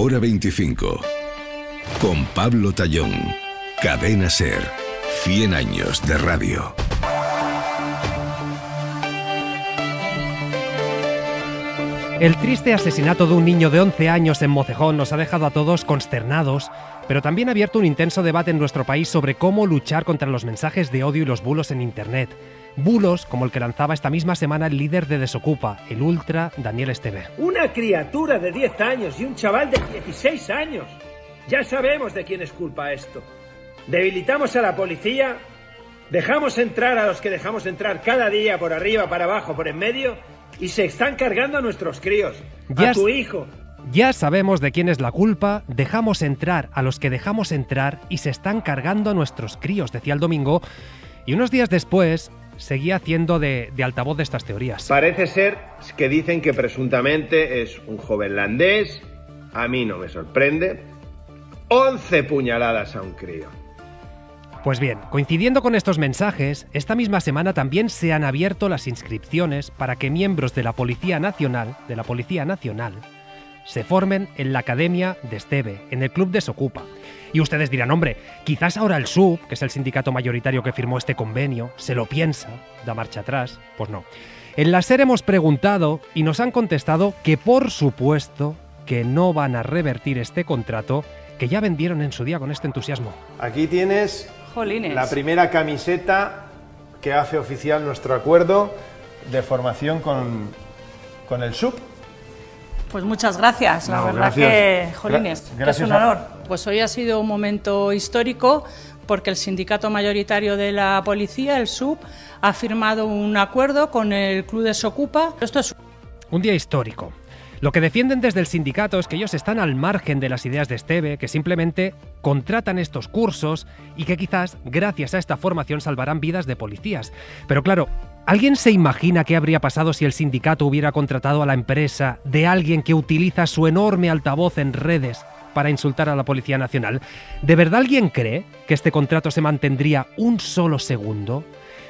Hora 25. Con Pablo Tallón. Cadena Ser. 100 años de radio. El triste asesinato de un niño de 11 años en Mocejón nos ha dejado a todos consternados, pero también ha abierto un intenso debate en nuestro país sobre cómo luchar contra los mensajes de odio y los bulos en Internet. Bulos como el que lanzaba esta misma semana el líder de Desocupa, el ultra Daniel Esteve. Una criatura de 10 años y un chaval de 16 años. Ya sabemos de quién es culpa esto. Debilitamos a la policía, dejamos entrar a los que dejamos entrar cada día por arriba, para abajo, por en medio y se están cargando a nuestros críos, ya a tu hijo. Ya sabemos de quién es la culpa, dejamos entrar a los que dejamos entrar y se están cargando a nuestros críos, decía el domingo, y unos días después seguía haciendo de, de altavoz de estas teorías. Parece ser que dicen que presuntamente es un joven landés, a mí no me sorprende, 11 puñaladas a un crío. Pues bien, coincidiendo con estos mensajes, esta misma semana también se han abierto las inscripciones para que miembros de la Policía Nacional, de la Policía Nacional, se formen en la Academia de Esteve, en el Club de Socupa. Y ustedes dirán, hombre, quizás ahora el SUB, que es el sindicato mayoritario que firmó este convenio, se lo piensa, da marcha atrás. Pues no. En la SER hemos preguntado y nos han contestado que por supuesto que no van a revertir este contrato que ya vendieron en su día con este entusiasmo. Aquí tienes la primera camiseta que hace oficial nuestro acuerdo de formación con, el SUP. Pues muchas gracias, la verdad que, Jolines, es un honor. Pues hoy ha sido un momento histórico porque el sindicato mayoritario de la policía, el SUB, ha firmado un acuerdo con el Club de Socupa. Esto es un día histórico, lo que defienden desde el sindicato es que ellos están al margen de las ideas de Esteve, que simplemente contratan estos cursos y que quizás gracias a esta formación salvarán vidas de policías. Pero claro, ¿alguien se imagina qué habría pasado si el sindicato hubiera contratado a la empresa de alguien que utiliza su enorme altavoz en redes para insultar a la Policía Nacional? ¿De verdad alguien cree que este contrato se mantendría un solo segundo?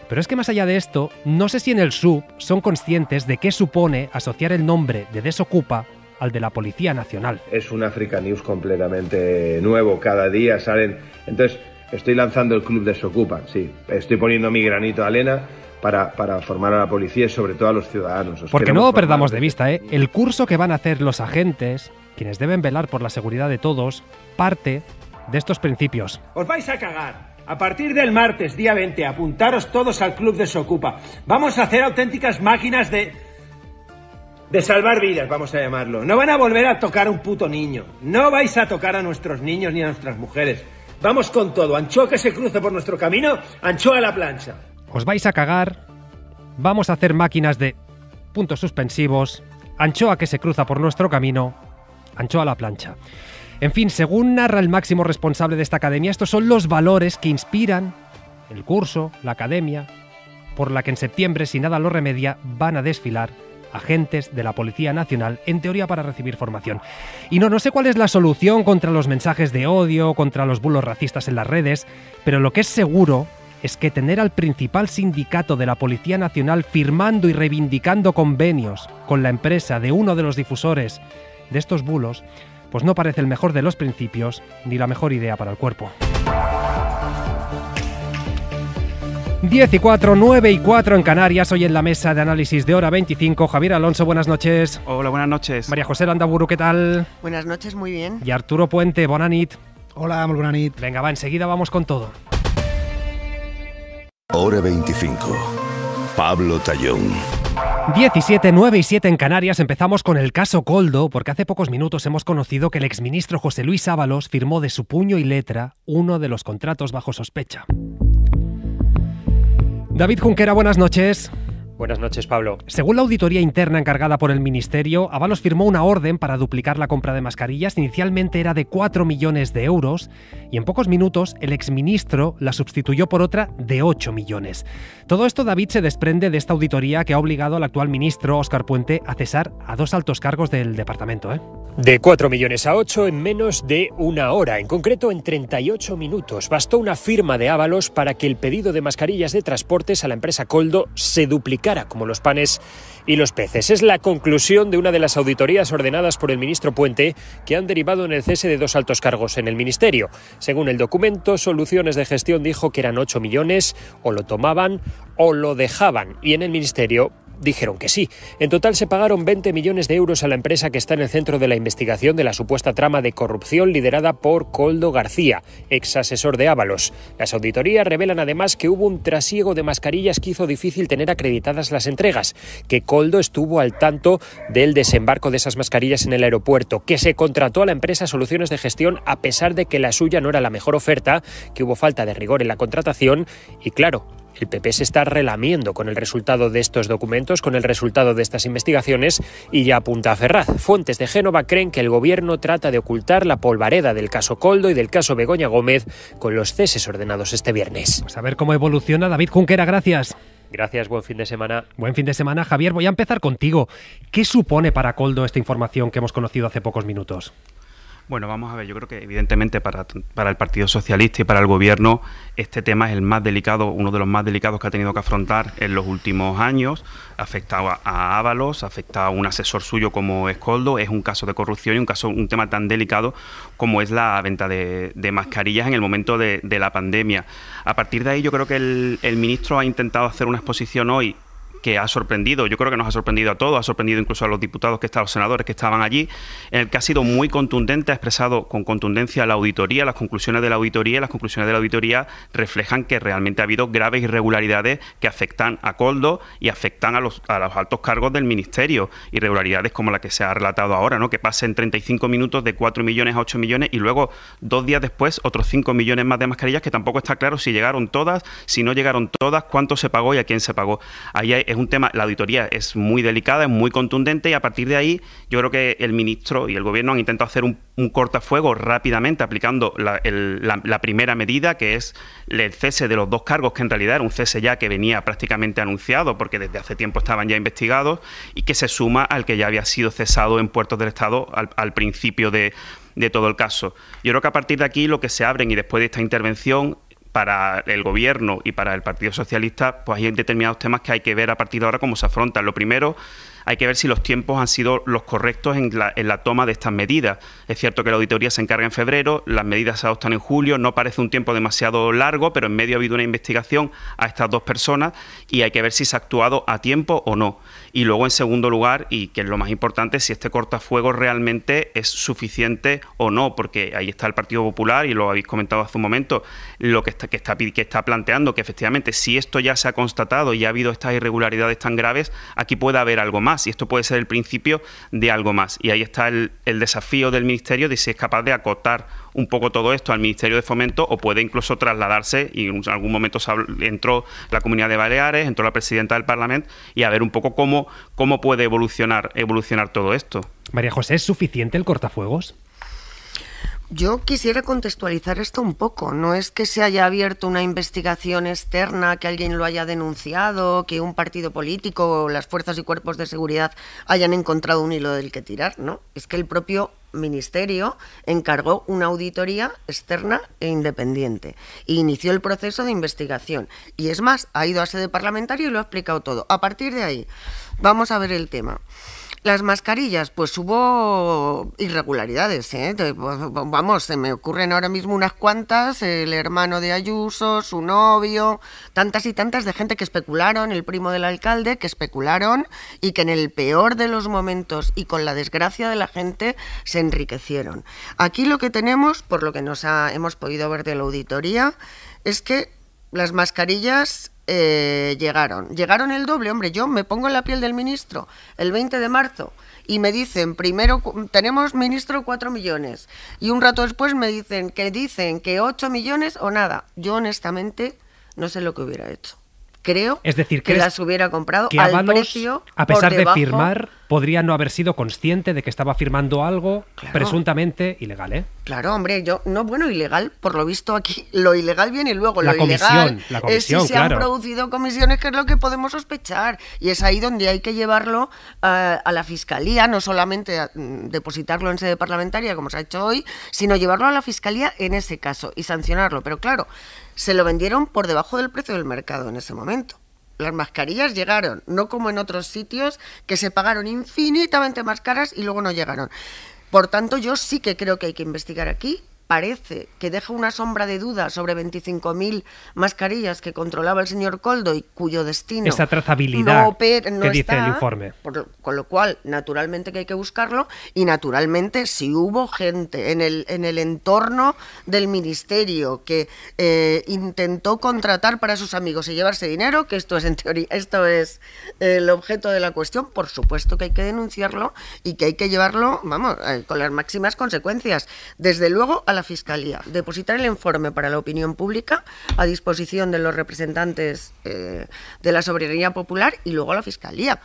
Pero es que más allá de esto, no sé si en el sub son conscientes de qué supone asociar el nombre de Desocupa al de la Policía Nacional. Es un Africa News completamente nuevo, cada día salen... Entonces, estoy lanzando el club Desocupa, sí, estoy poniendo mi granito de arena para, para, formar a la policía y sobre todo a los ciudadanos. Porque no lo perdamos de vista, ¿eh? el curso que van a hacer los agentes, quienes deben velar por la seguridad de todos, parte de estos principios. Os vais a cagar. A partir del martes, día 20, apuntaros todos al Club de Socupa. Vamos a hacer auténticas máquinas de... De salvar vidas, vamos a llamarlo. No van a volver a tocar a un puto niño. No vais a tocar a nuestros niños ni a nuestras mujeres. Vamos con todo. Anchoa que se cruza por nuestro camino, anchoa la plancha. Os vais a cagar. Vamos a hacer máquinas de puntos suspensivos. Anchoa que se cruza por nuestro camino, anchoa la plancha. En fin, según narra el máximo responsable de esta academia, estos son los valores que inspiran el curso, la academia, por la que en septiembre, si nada lo remedia, van a desfilar agentes de la Policía Nacional, en teoría para recibir formación. Y no, no sé cuál es la solución contra los mensajes de odio, contra los bulos racistas en las redes, pero lo que es seguro es que tener al principal sindicato de la Policía Nacional firmando y reivindicando convenios con la empresa de uno de los difusores de estos bulos pues no parece el mejor de los principios ni la mejor idea para el cuerpo. 10 y 9 y 4 en Canarias. Hoy en la mesa de análisis de hora 25. Javier Alonso, buenas noches. Hola, buenas noches. María José Landaburu, ¿qué tal? Buenas noches, muy bien. Y Arturo Puente, bonanit. Hola, muy bonanit. Venga, va, enseguida vamos con todo. Hora 25. Pablo Tallón. 17, 9 y 7 en Canarias. Empezamos con el caso Coldo, porque hace pocos minutos hemos conocido que el exministro José Luis Ábalos firmó de su puño y letra uno de los contratos bajo sospecha. David Junquera, buenas noches. Buenas noches, Pablo. Según la auditoría interna encargada por el Ministerio, Avalos firmó una orden para duplicar la compra de mascarillas. Inicialmente era de 4 millones de euros y en pocos minutos el exministro la sustituyó por otra de 8 millones. Todo esto, David, se desprende de esta auditoría que ha obligado al actual ministro, Oscar Puente, a cesar a dos altos cargos del departamento. ¿eh? De 4 millones a 8 en menos de una hora, en concreto en 38 minutos. Bastó una firma de Ávalos para que el pedido de mascarillas de transportes a la empresa Coldo se duplicara como los panes y los peces. Es la conclusión de una de las auditorías ordenadas por el ministro Puente que han derivado en el cese de dos altos cargos en el ministerio. Según el documento, Soluciones de Gestión dijo que eran 8 millones, o lo tomaban o lo dejaban. Y en el ministerio dijeron que sí. En total se pagaron 20 millones de euros a la empresa que está en el centro de la investigación de la supuesta trama de corrupción liderada por Coldo García, ex asesor de Ávalos. Las auditorías revelan además que hubo un trasiego de mascarillas que hizo difícil tener acreditadas las entregas, que Coldo estuvo al tanto del desembarco de esas mascarillas en el aeropuerto, que se contrató a la empresa Soluciones de Gestión a pesar de que la suya no era la mejor oferta, que hubo falta de rigor en la contratación y claro, el PP se está relamiendo con el resultado de estos documentos, con el resultado de estas investigaciones y ya apunta a Ferraz. Fuentes de Génova creen que el gobierno trata de ocultar la polvareda del caso Coldo y del caso Begoña Gómez con los ceses ordenados este viernes. Vamos pues a ver cómo evoluciona David Junquera, gracias. Gracias, buen fin de semana. Buen fin de semana, Javier. Voy a empezar contigo. ¿Qué supone para Coldo esta información que hemos conocido hace pocos minutos? Bueno, vamos a ver, yo creo que evidentemente para, el Partido Socialista y para el Gobierno este tema es el más delicado, uno de los más delicados que ha tenido que afrontar en los últimos años. Afectaba a Ábalos, afectado a un asesor suyo como Escoldo, es un caso de corrupción y un, caso, un tema tan delicado como es la venta de, mascarillas en el momento de, de, la pandemia. A partir de ahí yo creo que el, el ministro ha intentado hacer una exposición hoy que ha sorprendido, yo creo que nos ha sorprendido a todos, ha sorprendido incluso a los diputados que están, los senadores que estaban allí, en el que ha sido muy contundente, ha expresado con contundencia la auditoría, las conclusiones de la auditoría, las conclusiones de la auditoría reflejan que realmente ha habido graves irregularidades que afectan a Coldo y afectan a los, a los altos cargos del ministerio, irregularidades como la que se ha relatado ahora, ¿no? que pasen 35 minutos de 4 millones a 8 millones y luego dos días después otros 5 millones más de mascarillas que tampoco está claro si llegaron todas, si no llegaron todas, cuánto se pagó y a quién se pagó. Ahí hay es un tema, la auditoría es muy delicada, es muy contundente y a partir de ahí yo creo que el ministro y el gobierno han intentado hacer un, cortafuego rápidamente aplicando la, primera medida que es el cese de los dos cargos que en realidad era un cese ya que venía prácticamente anunciado porque desde hace tiempo estaban ya investigados y que se suma al que ya había sido cesado en puertos del Estado al, principio de, de todo el caso. Yo creo que a partir de aquí lo que se abren y después de esta intervención para el gobierno y para el Partido Socialista, pues hay determinados temas que hay que ver a partir de ahora cómo se afrontan. Lo primero hay que ver si los tiempos han sido los correctos en la, toma de estas medidas. Es cierto que la auditoría se encarga en febrero, las medidas se adoptan en julio, no parece un tiempo demasiado largo, pero en medio ha habido una investigación a estas dos personas y hay que ver si se ha actuado a tiempo o no. Y luego, en segundo lugar, y que es lo más importante, si este cortafuego realmente es suficiente o no, porque ahí está el Partido Popular y lo habéis comentado hace un momento, lo que está, que está planteando, que efectivamente si esto ya se ha constatado y ha habido estas irregularidades tan graves, aquí puede haber algo más y esto puede ser el principio de algo más. Y ahí está el, desafío del Ministerio de si es capaz de acotar un poco todo esto al Ministerio de Fomento o puede incluso trasladarse, y en algún momento entró la Comunidad de Baleares, entró la presidenta del Parlamento, y a ver un poco cómo, cómo puede evolucionar, evolucionar todo esto. María José, ¿es suficiente el cortafuegos? Yo quisiera contextualizar esto un poco. No es que se haya abierto una investigación externa, que alguien lo haya denunciado, que un partido político o las fuerzas y cuerpos de seguridad hayan encontrado un hilo del que tirar, ¿no? Es que el propio ministerio encargó una auditoría externa e independiente e inició el proceso de investigación. Y es más, ha ido a sede parlamentaria y lo ha explicado todo. A partir de ahí, vamos a ver el tema. Las mascarillas, pues hubo irregularidades. ¿eh? Pues, vamos, se me ocurren ahora mismo unas cuantas, el hermano de Ayuso, su novio, tantas y tantas de gente que especularon, el primo del alcalde, que especularon y que en el peor de los momentos y con la desgracia de la gente se enriquecieron. Aquí lo que tenemos, por lo que nos ha, hemos podido ver de la auditoría, es que las mascarillas eh, llegaron. Llegaron el doble, hombre, yo me pongo en la piel del ministro el 20 de marzo y me dicen, primero, tenemos ministro 4 millones y un rato después me dicen que dicen que 8 millones o nada. Yo honestamente no sé lo que hubiera hecho creo es decir, que las hubiera comprado al precio a pesar de firmar podría no haber sido consciente de que estaba firmando algo presuntamente ilegal, ¿eh? Claro, hombre, yo no bueno ilegal, por lo visto aquí lo ilegal viene luego la comisión, la comisión, es si se han producido comisiones que es lo que podemos sospechar y es ahí donde hay que llevarlo eh, a, la fiscalía, no solamente mm, depositarlo en sede parlamentaria como se ha hecho hoy, sino llevarlo a la fiscalía en ese caso y sancionarlo, pero claro, se lo vendieron por debajo del precio del mercado en ese momento. Las mascarillas llegaron, no como en otros sitios que se pagaron infinitamente más caras y luego no llegaron. Por tanto, yo sí que creo que hay que investigar aquí parece que deja una sombra de duda sobre 25.000 mascarillas que controlaba el señor Coldo y cuyo destino... Esta trazabilidad no, está, el informe. con lo cual, naturalmente que hay que buscarlo y naturalmente si hubo gente en el, en el entorno del ministerio que eh, intentó contratar para sus amigos y llevarse dinero, que esto es en teoría, esto es el objeto de la cuestión, por supuesto que hay que denunciarlo y que hay que llevarlo, vamos, eh, con las máximas consecuencias. Desde luego a la Fiscalía depositar el informe para la opinión pública a disposición de los representantes eh, de la soberanía popular y luego la Fiscalía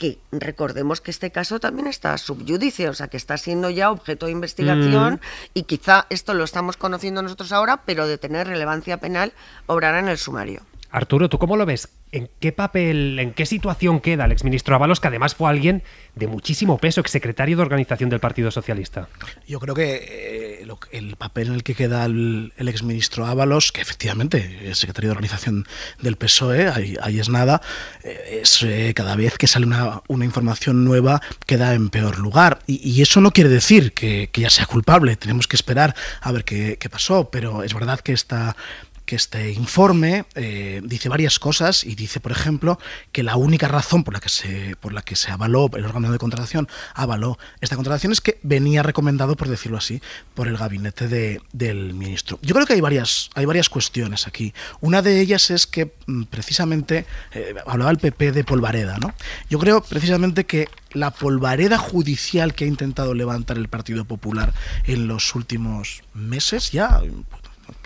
que recordemos que este caso también está subyudice, o sea, que está siendo ya objeto de investigación mm. y quizá esto lo estamos conociendo nosotros ahora, pero de tener relevancia penal obrará en el sumario. Arturo, ¿tú cómo lo ves? ¿En qué papel, en qué situación queda el exministro Ábalos, que además fue alguien de muchísimo peso, exsecretario de organización del Partido Socialista? Yo creo que eh, el papel en el que queda el, exministro Ábalos, que efectivamente es secretario de organización del PSOE, ahí, es nada, eh, es eh, cada vez que sale una, información nueva queda en peor lugar. Y, eso no quiere decir que, ya sea culpable, tenemos que esperar a ver qué, qué pasó, pero es verdad que esta que este informe eh, dice varias cosas y dice, por ejemplo, que la única razón por la que se, por la que se avaló, el órgano de contratación avaló esta contratación es que venía recomendado, por decirlo así, por el gabinete del ministro. Yo creo que hay varias, hay varias cuestiones aquí. Una de ellas es que mm, precisamente, eh, hablaba el PP de Polvareda, ¿no? Yo creo precisamente que la polvareda judicial que ha intentado levantar el Partido Popular en los últimos meses, ya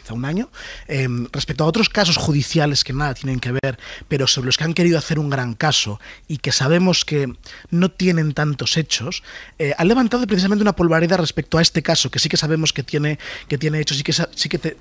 hace un año, em, respecto a otros casos judiciales que nada tienen que ver, pero sobre los que han querido hacer un gran caso y que sabemos que no tienen tantos hechos, eh, han levantado precisamente una polvareda respecto a este caso, que sí que sabemos que tiene, que tiene hechos, y que, sí que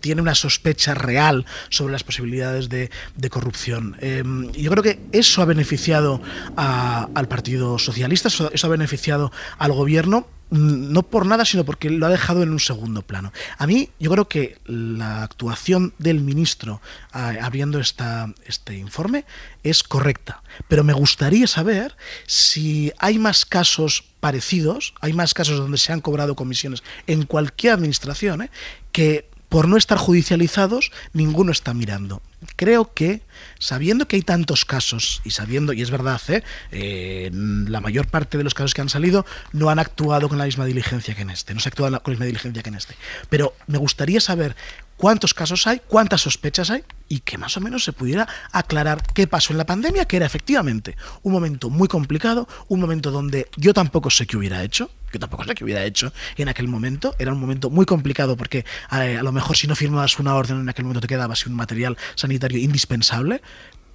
tiene una sospecha real sobre las posibilidades de, corrupción. Em, yo creo que eso ha beneficiado al Partido Socialista, eso ha beneficiado al gobierno Mm, no por nada, sino porque lo ha dejado en un segundo plano. A mí, yo creo que la actuación del ministro abriendo este informe es correcta, pero me gustaría saber si hay más casos parecidos, hay más casos donde se han cobrado comisiones en cualquier administración, ¿eh? que por no estar judicializados, ninguno está mirando. Creo que, sabiendo que hay tantos casos, y sabiendo, y es verdad, ¿eh? Eh, la mayor parte de los casos que han salido no han actuado con la misma diligencia que en este, no se ha actuado con la misma diligencia que en este. Pero me gustaría saber cuántos casos hay, cuántas sospechas hay, y que más o menos se pudiera aclarar qué pasó en la pandemia, que era efectivamente un momento muy complicado, un momento donde yo tampoco sé qué hubiera hecho, que tampoco es la que hubiera hecho en aquel momento. Era un momento muy complicado porque eh, a lo mejor si no firmabas una orden en aquel momento te quedabas sin un material sanitario indispensable,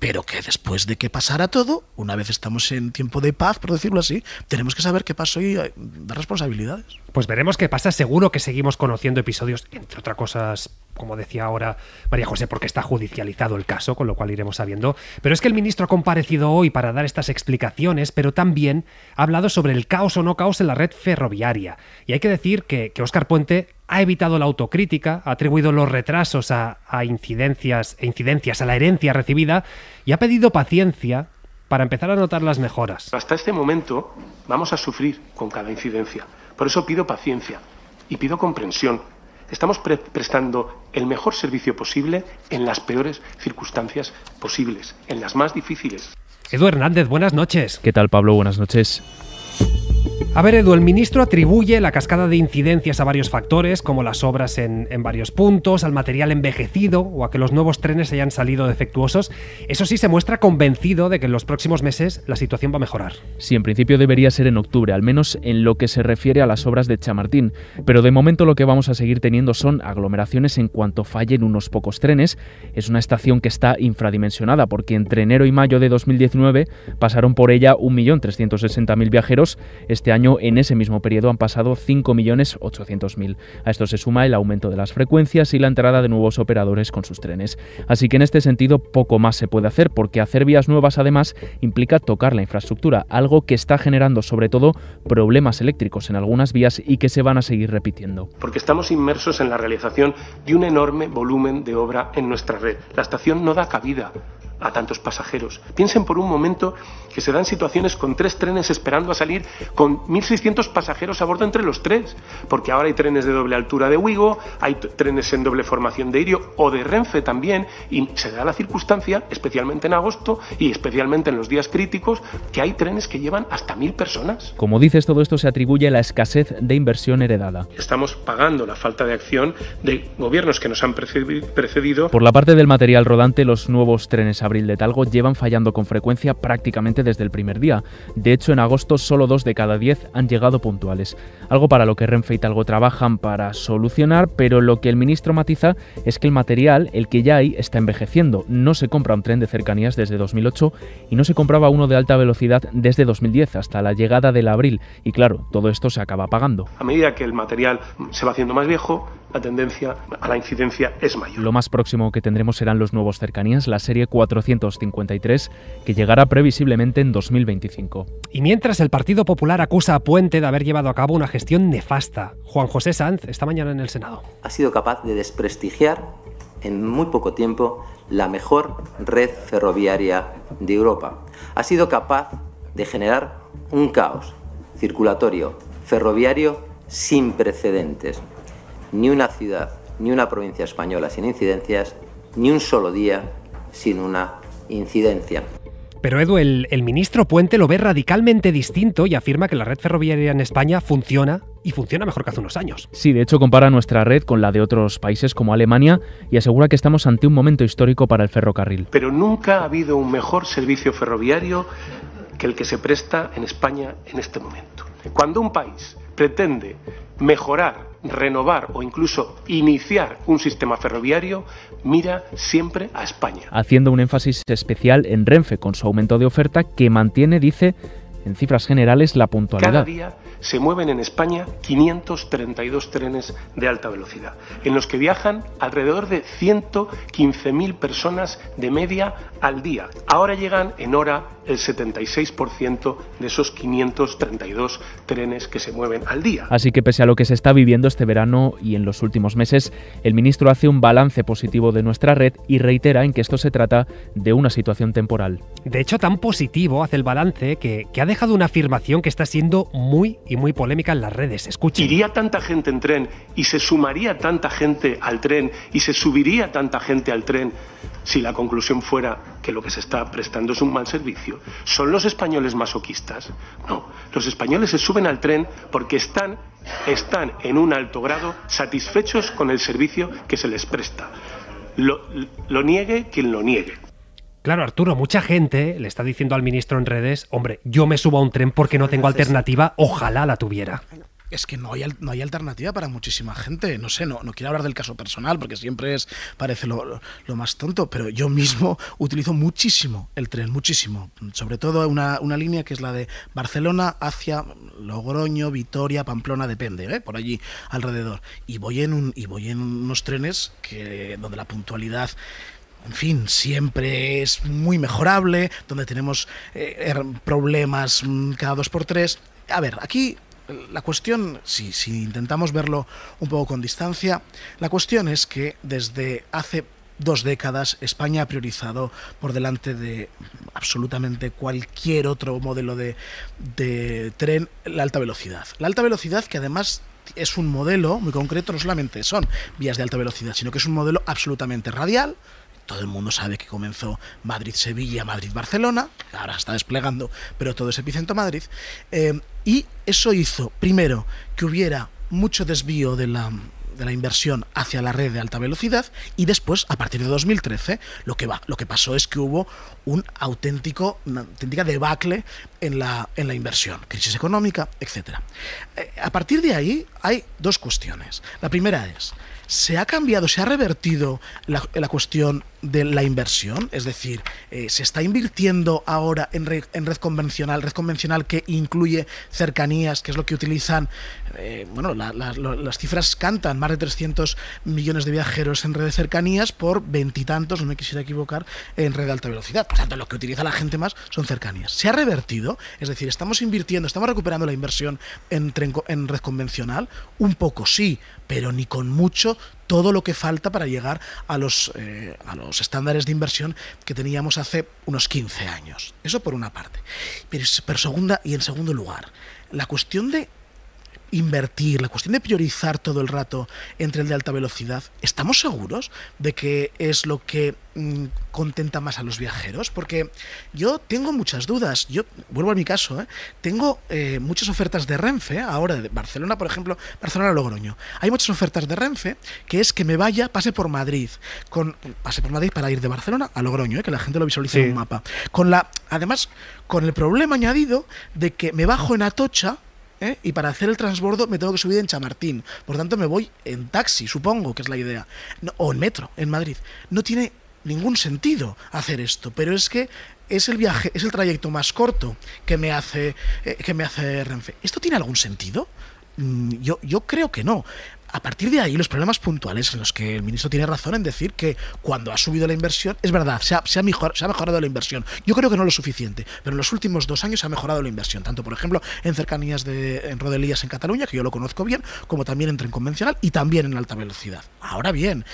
pero que después de que pasara todo, una vez estamos en tiempo de paz, por decirlo así, tenemos que saber qué pasó y eh, dar responsabilidades. Pues veremos qué pasa, seguro que seguimos conociendo episodios, entre otras cosas, como decía ahora María José, porque está judicializado el caso, con lo cual iremos sabiendo. Pero es que el ministro ha comparecido hoy para dar estas explicaciones, pero también ha hablado sobre el caos o no caos en la red ferroviaria. Y hay que decir que, que Óscar Puente ha evitado la autocrítica, ha atribuido los retrasos a, incidencias e incidencias a la herencia recibida y ha pedido paciencia para empezar a notar las mejoras. Hasta este momento vamos a sufrir con cada incidencia. Por eso pido paciencia y pido comprensión. Estamos prestando el mejor servicio posible en las peores circunstancias posibles, en las más difíciles. Edu Hernández, buenas noches. ¿Qué tal, Pablo? Buenas noches. A ver, Edu, el ministro atribuye la cascada de incidencias a varios factores, como las obras en, varios puntos, al material envejecido o a que los nuevos trenes hayan salido defectuosos. Eso sí, se muestra convencido de que en los próximos meses la situación va a mejorar. Sí, en principio debería ser en octubre, al menos en lo que se refiere a las obras de Chamartín. Pero de momento lo que vamos a seguir teniendo son aglomeraciones en cuanto fallen unos pocos trenes. Es una estación que está infradimensionada, porque entre enero y mayo de 2019 pasaron por ella 1.360.000 viajeros. Este año, en ese mismo periodo, han pasado 5.800.000. A esto se suma el aumento de las frecuencias y la entrada de nuevos operadores con sus trenes. Así que en este sentido, poco más se puede hacer, porque hacer vías nuevas, además, implica tocar la infraestructura, algo que está generando sobre todo problemas eléctricos en algunas vías y que se van a seguir repitiendo. Porque estamos inmersos en la realización de un enorme volumen de obra en nuestra red. La estación no da cabida a tantos pasajeros. Piensen por un momento que se dan situaciones con tres trenes esperando a salir con 1.600 pasajeros a bordo entre los tres, porque ahora hay trenes de doble altura de Wigo, hay trenes en doble formación de Irio o de Renfe también, y se da la circunstancia, especialmente en agosto y especialmente en los días críticos, que hay trenes que llevan hasta 1.000 personas. Como dices, todo esto se atribuye a la escasez de inversión heredada. Estamos pagando la falta de acción de gobiernos que nos han precedido. Por la parte del material rodante, los nuevos trenes a de Talgo llevan fallando con frecuencia prácticamente desde el primer día. De hecho, en agosto solo dos de cada diez han llegado puntuales. Algo para lo que Renfe y Talgo trabajan para solucionar, pero lo que el ministro matiza es que el material, el que ya hay, está envejeciendo. No se compra un tren de cercanías desde 2008 y no se compraba uno de alta velocidad desde 2010 hasta la llegada del abril. Y claro, todo esto se acaba pagando. A medida que el material se va haciendo más viejo, la tendencia a la incidencia es mayor. Lo más próximo que tendremos serán los nuevos cercanías, la serie 453, que llegará previsiblemente en 2025. Y mientras el Partido Popular acusa a Puente de haber llevado a cabo una gestión nefasta, Juan José Sanz esta mañana en el Senado. Ha sido capaz de desprestigiar en muy poco tiempo la mejor red ferroviaria de Europa. Ha sido capaz de generar un caos circulatorio ferroviario sin precedentes ni una ciudad, ni una provincia española sin incidencias, ni un solo día sin una incidencia. Pero Edu, el, ministro Puente lo ve radicalmente distinto y afirma que la red ferroviaria en España funciona y funciona mejor que hace unos años. Sí, de hecho compara nuestra red con la de otros países como Alemania y asegura que estamos ante un momento histórico para el ferrocarril. Pero nunca ha habido un mejor servicio ferroviario que el que se presta en España en este momento. Cuando un país pretende mejorar, renovar o incluso iniciar un sistema ferroviario, mira siempre a España. Haciendo un énfasis especial en Renfe con su aumento de oferta que mantiene, dice, en cifras generales, la puntualidad. Cada día se mueven en España 532 trenes de alta velocidad, en los que viajan alrededor de 115.000 personas de media al día. Ahora llegan en hora el 76% de esos 532 trenes que se mueven al día. Así que pese a lo que se está viviendo este verano y en los últimos meses, el ministro hace un balance positivo de nuestra red y reitera en que esto se trata de una situación temporal. De hecho, tan positivo hace el balance que, ha dejado una afirmación que está siendo muy y muy polémica en las redes. Escuchen. ¿Iría tanta gente en tren y se sumaría tanta gente al tren y se subiría tanta gente al tren si la conclusión fuera que lo que se está prestando es un mal servicio. ¿Son los españoles masoquistas? No, los españoles se suben al tren porque están, están en un alto grado satisfechos con el servicio que se les presta. Lo, lo niegue quien lo niegue. Claro, Arturo, mucha gente le está diciendo al ministro en redes, hombre, yo me subo a un tren porque no tengo alternativa, ojalá la tuviera es que no hay, no hay alternativa para muchísima gente. No sé, no, quiero hablar del caso personal porque siempre es, parece lo, más tonto, pero yo mismo utilizo muchísimo el tren, muchísimo. Sobre todo una, línea que es la de Barcelona hacia Logroño, Vitoria, Pamplona, depende, ¿eh? por allí alrededor. Y voy en, un, y voy en unos trenes que, donde la puntualidad en fin, siempre es muy mejorable, donde tenemos eh, er, problemas mm, cada dos por tres. A ver, aquí la cuestión, si, intentamos verlo un poco con distancia, la cuestión es que desde hace dos décadas España ha priorizado por delante de absolutamente cualquier otro modelo de, tren la alta velocidad. La alta velocidad que además es un modelo muy concreto, no solamente son vías de alta velocidad, sino que es un modelo absolutamente radial, todo el mundo sabe que comenzó Madrid-Sevilla, Madrid-Barcelona, ahora está desplegando, pero todo es epicentro Madrid. Eh, y eso hizo, primero, que hubiera mucho desvío de la, inversión hacia la red de alta velocidad y después, a partir de 2013, lo que, va, lo que pasó es que hubo un auténtico, una auténtica debacle en la, en la inversión, crisis económica, etc. Eh, a partir de ahí hay dos cuestiones. La primera es, ¿se ha cambiado, se ha revertido la, la cuestión de la inversión? Es decir, eh, ¿se está invirtiendo ahora en red, convencional, red convencional que incluye cercanías, que es lo que utilizan, eh, bueno, las cifras cantan, más de 300 millones de viajeros en red de cercanías por veintitantos, no me quisiera equivocar, en red de alta velocidad. tanto, lo que utiliza la gente más son cercanías. ¿Se ha revertido? Es decir, ¿estamos invirtiendo, estamos recuperando la inversión en, en red convencional? Un poco sí, pero ni con mucho todo lo que falta para llegar a los, eh, a los estándares de inversión que teníamos hace unos 15 años. Eso por una parte. Pero, pero segunda, y en segundo lugar, la cuestión de invertir, la cuestión de priorizar todo el rato entre el de alta velocidad, ¿estamos seguros de que es lo que mm, contenta más a los viajeros? Porque yo tengo muchas dudas. Yo vuelvo a mi caso, ¿eh? tengo eh, muchas ofertas de Renfe, ahora de Barcelona, por ejemplo, Barcelona-Logroño. Hay muchas ofertas de Renfe que es que me vaya, pase por Madrid, con, pase por Madrid para ir de Barcelona a Logroño, ¿eh? que la gente lo visualice en un mapa. Con la, además, con el problema añadido de que me bajo en Atocha ¿eh? y para hacer el transbordo me tengo que subir en Chamartín. Por tanto, me voy en taxi, supongo que es la idea. o en metro, en Madrid. No tiene ningún sentido hacer esto, pero es que es el viaje, es el trayecto más corto que me hace, eh, que me hace Renfe. ¿Esto tiene algún sentido? Mm, yo, yo creo que no. A partir de ahí, los problemas puntuales en los que el ministro tiene razón en decir que cuando ha subido la inversión, es verdad, se ha, mejorado la inversión. Yo creo que no lo suficiente, pero en los últimos dos años se ha mejorado la inversión, tanto por ejemplo en cercanías de en Rodelías en Cataluña, que yo lo conozco bien, como también en tren convencional y también en alta velocidad. Ahora bien,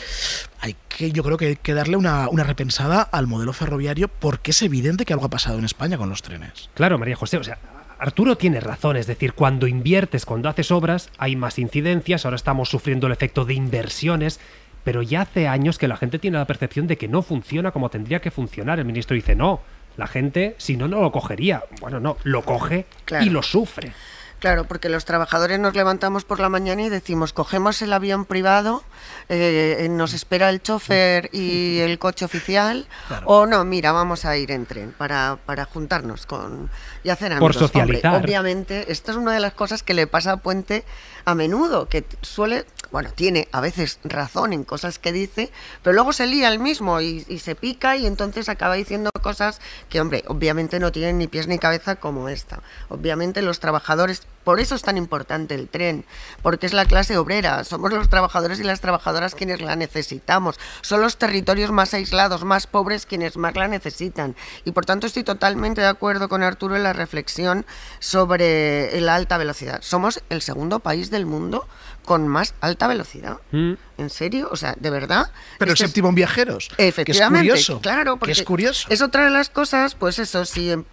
hay que, yo creo que hay que darle una, una repensada al modelo ferroviario porque es evidente que algo ha pasado en España con los trenes. Claro, María José, o sea, Arturo tiene razón, es decir, cuando inviertes, cuando haces obras, hay más incidencias, ahora estamos sufriendo el efecto de inversiones, pero ya hace años que la gente tiene la percepción de que no funciona como tendría que funcionar. El ministro dice, no, la gente, si no, no lo cogería. Bueno, no, lo coge y lo sufre. Claro, porque los trabajadores nos levantamos por la mañana y decimos, cogemos el avión privado, eh, eh, nos espera el chofer y el coche oficial, o no, mira, vamos a ir en tren para, para juntarnos con y hacer amigos. Por socializar. obviamente, esta es una de las cosas que le pasa a Puente a menudo, que suele bueno, tiene a veces razón en cosas que dice, pero luego se lía el mismo y, se pica y entonces acaba diciendo cosas que, hombre, obviamente no tienen ni pies ni cabeza como esta. Obviamente los trabajadores, por eso es tan importante el tren, porque es la clase obrera, somos los trabajadores y las trabajadoras quienes la necesitamos, son los territorios más aislados, más pobres quienes más la necesitan. Y por tanto estoy totalmente de acuerdo con Arturo en la reflexión sobre la alta velocidad. Somos el segundo país del mundo con más alta velocidad. Mm. ¿En serio? O sea, de verdad. Pero el este séptimo en viajeros. Efectivamente. es curioso. Claro, porque es otra de las cosas, pues eso, sí, em,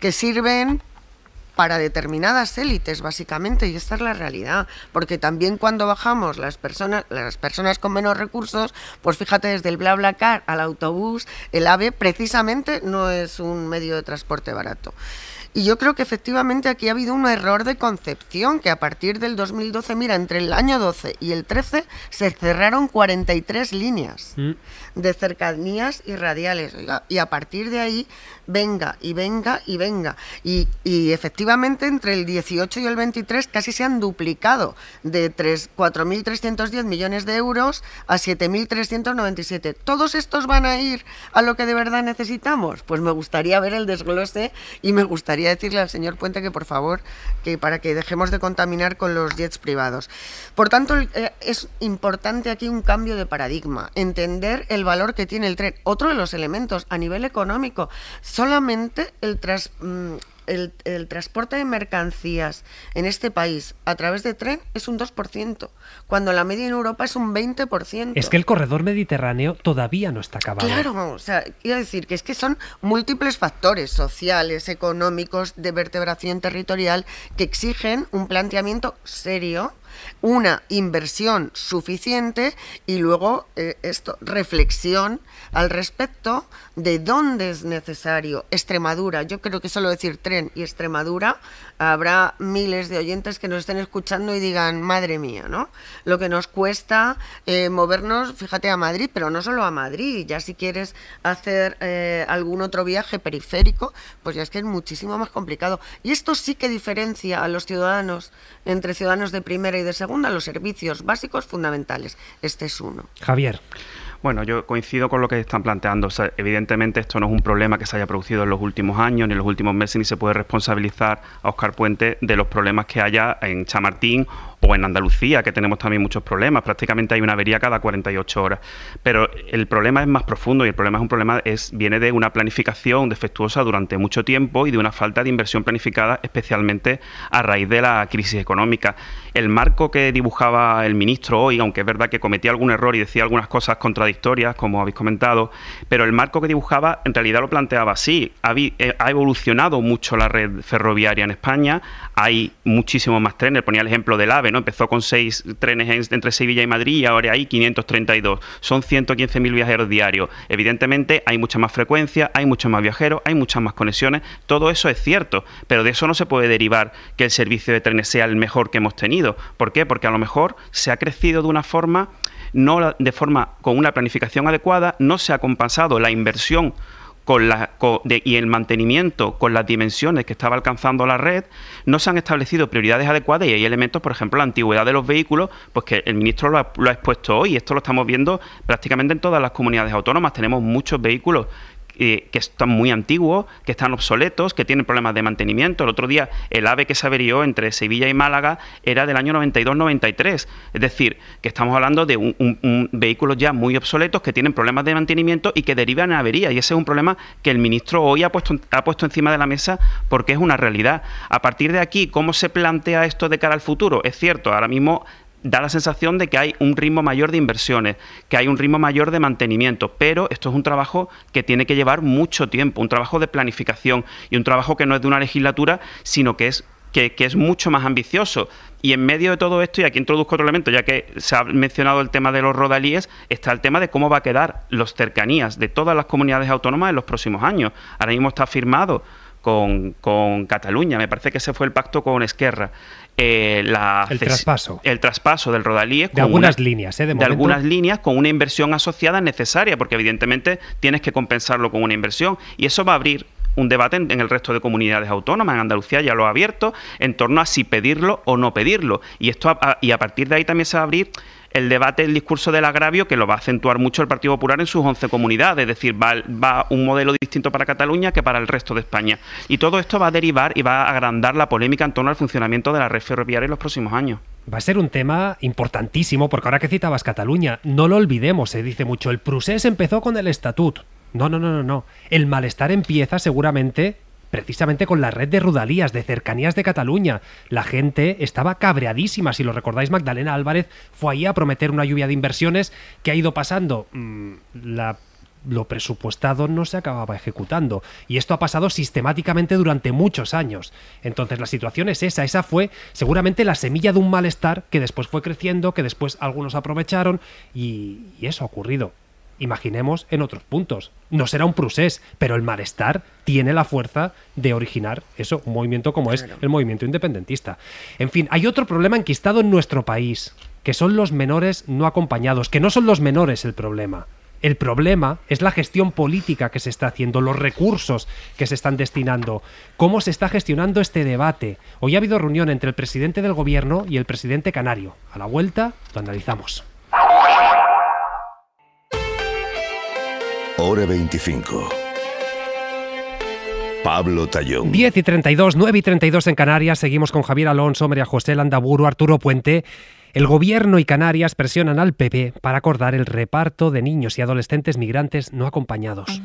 que sirven para determinadas élites, básicamente, y esta es la realidad. Porque también cuando bajamos las personas, las personas con menos recursos, pues fíjate, desde el bla bla car al autobús, el AVE precisamente no es un medio de transporte barato. Y yo creo que efectivamente aquí ha habido un error de concepción, que a partir del 2012, mira, entre el año 12 y el 13 se cerraron 43 líneas mm. de cercanías y radiales. Y a partir de ahí, venga y venga y venga. Y, y efectivamente entre el 18 y el 23 casi se han duplicado de 4.310 millones de euros a 7.397. ¿Todos estos van a ir a lo que de verdad necesitamos? Pues me gustaría ver el desglose y me gustaría decirle al señor Puente que por favor, que para que dejemos de contaminar con los jets privados. Por tanto, eh, es importante aquí un cambio de paradigma, entender el valor que tiene el tren. Otro de los elementos a nivel económico, solamente el tras, mm, el, transporte de mercancías en este país a través de tren es un 2%, cuando la media en Europa es un 20%. Es que el corredor mediterráneo todavía no está acabado. Claro, o sea, quiero decir que es que son múltiples factores sociales, económicos, de vertebración territorial, que exigen un planteamiento serio una inversión suficiente y luego eh, esto, reflexión al respecto de dónde es necesario. Extremadura, yo creo que solo decir tren y Extremadura habrá miles de oyentes que nos estén escuchando y digan, madre mía, ¿no? Lo que nos cuesta eh, movernos, fíjate, a Madrid, pero no solo a Madrid, ya si quieres hacer eh, algún otro viaje periférico, pues ya es que es muchísimo más complicado. Y esto sí que diferencia a los ciudadanos entre ciudadanos de primera y de segunda los servicios básicos fundamentales. Este es uno. Javier. Bueno, yo coincido con lo que están planteando. evidentemente esto no es un problema que se haya producido en los últimos años, ni en los últimos meses, ni se puede responsabilizar a Oscar Puente de los problemas que haya en Chamartín o en Andalucía, que tenemos también muchos problemas, prácticamente hay una avería cada 48 horas. Pero el problema es más profundo y el problema es un problema es viene de una planificación defectuosa durante mucho tiempo y de una falta de inversión planificada, especialmente a raíz de la crisis económica. El marco que dibujaba el ministro hoy, aunque es verdad que cometía algún error y decía algunas cosas contradictorias, como habéis comentado, pero el marco que dibujaba en realidad lo planteaba así. Eh, ha evolucionado mucho la red ferroviaria en España, hay muchísimos más trenes, ponía el ejemplo del AVE, Empezó con seis trenes entre Sevilla y Madrid y ahora hay 532. Son 115.000 viajeros diarios. Evidentemente hay mucha más frecuencia, hay muchos más viajeros, hay muchas más conexiones. Todo eso es cierto, pero de eso no se puede derivar que el servicio de trenes sea el mejor que hemos tenido. ¿Por qué? Porque a lo mejor se ha crecido de una forma no de forma con una planificación adecuada, no se ha compensado la inversión con la, y el mantenimiento con las dimensiones que estaba alcanzando la red, no se han establecido prioridades adecuadas y hay elementos, por ejemplo, la antigüedad de los vehículos, pues que el ministro lo ha, lo ha expuesto hoy. Esto lo estamos viendo prácticamente en todas las comunidades autónomas. Tenemos muchos vehículos que están muy antiguos, que están obsoletos, que tienen problemas de mantenimiento. El otro día el AVE que se averió entre Sevilla y Málaga era del año 92-93. Es decir, que estamos hablando de un, vehículos ya muy obsoletos que tienen problemas de mantenimiento y que derivan en averías. Y ese es un problema que el ministro hoy ha puesto, ha puesto encima de la mesa porque es una realidad. A partir de aquí, ¿cómo se plantea esto de cara al futuro? Es cierto, ahora mismo da la sensación de que hay un ritmo mayor de inversiones, que hay un ritmo mayor de mantenimiento, pero esto es un trabajo que tiene que llevar mucho tiempo, un trabajo de planificación y un trabajo que no es de una legislatura, sino que es que, es mucho más ambicioso. Y en medio de todo esto, y aquí introduzco otro elemento, ya que se ha mencionado el tema de los rodalíes, está el tema de cómo va a quedar los cercanías de todas las comunidades autónomas en los próximos años. Ahora mismo está firmado con, con Cataluña, me parece que ese fue el pacto con Esquerra. Eh, el traspaso. del Rodalí de algunas líneas, ¿eh? de, algunas líneas con una inversión asociada necesaria, porque evidentemente tienes que compensarlo con una inversión y eso va a abrir un debate en, el resto de comunidades autónomas. En Andalucía ya lo ha abierto en torno a si pedirlo o no pedirlo. Y esto y a partir de ahí también se va a abrir el debate, el discurso del agravio, que lo va a acentuar mucho el Partido Popular en sus 11 comunidades, es decir, va, va un modelo distinto para Cataluña que para el resto de España. Y todo esto va a derivar y va a agrandar la polémica en torno al funcionamiento de la red ferroviaria en los próximos años. Va a ser un tema importantísimo, porque ahora que citabas Cataluña, no lo olvidemos, se dice mucho, el procés empezó con el estatut. No, no, no, no, no. El malestar empieza seguramente precisamente con la red de Rudalías, de cercanías de Cataluña. La gente estaba cabreadísima, si lo recordáis, Magdalena Álvarez fue ahí a prometer una lluvia de inversiones que ha ido pasando. Mm, lo presupuestado no se acababa ejecutando. Y esto ha pasado sistemáticamente durante muchos años. Entonces la situación es esa. Esa fue seguramente la semilla de un malestar que después fue creciendo, que después algunos aprovecharon y eso ha ocurrido imaginemos, en otros puntos. No será un prusés, pero el malestar tiene la fuerza de originar eso, un movimiento como es el movimiento independentista. En fin, hay otro problema enquistado en nuestro país, que son los menores no acompañados, que no son los menores el problema. El problema es la gestión política que se está haciendo, los recursos que se están destinando, cómo se está gestionando este debate. Hoy ha habido reunión entre el presidente del gobierno y el presidente canario. A la vuelta lo analizamos. Hora 25. Pablo Tallón. 10 y 32, 9 y 32 en Canarias. Seguimos con Javier Alonso, María José Landaburu, Arturo Puente. El gobierno y Canarias presionan al PP para acordar el reparto de niños y adolescentes migrantes no acompañados.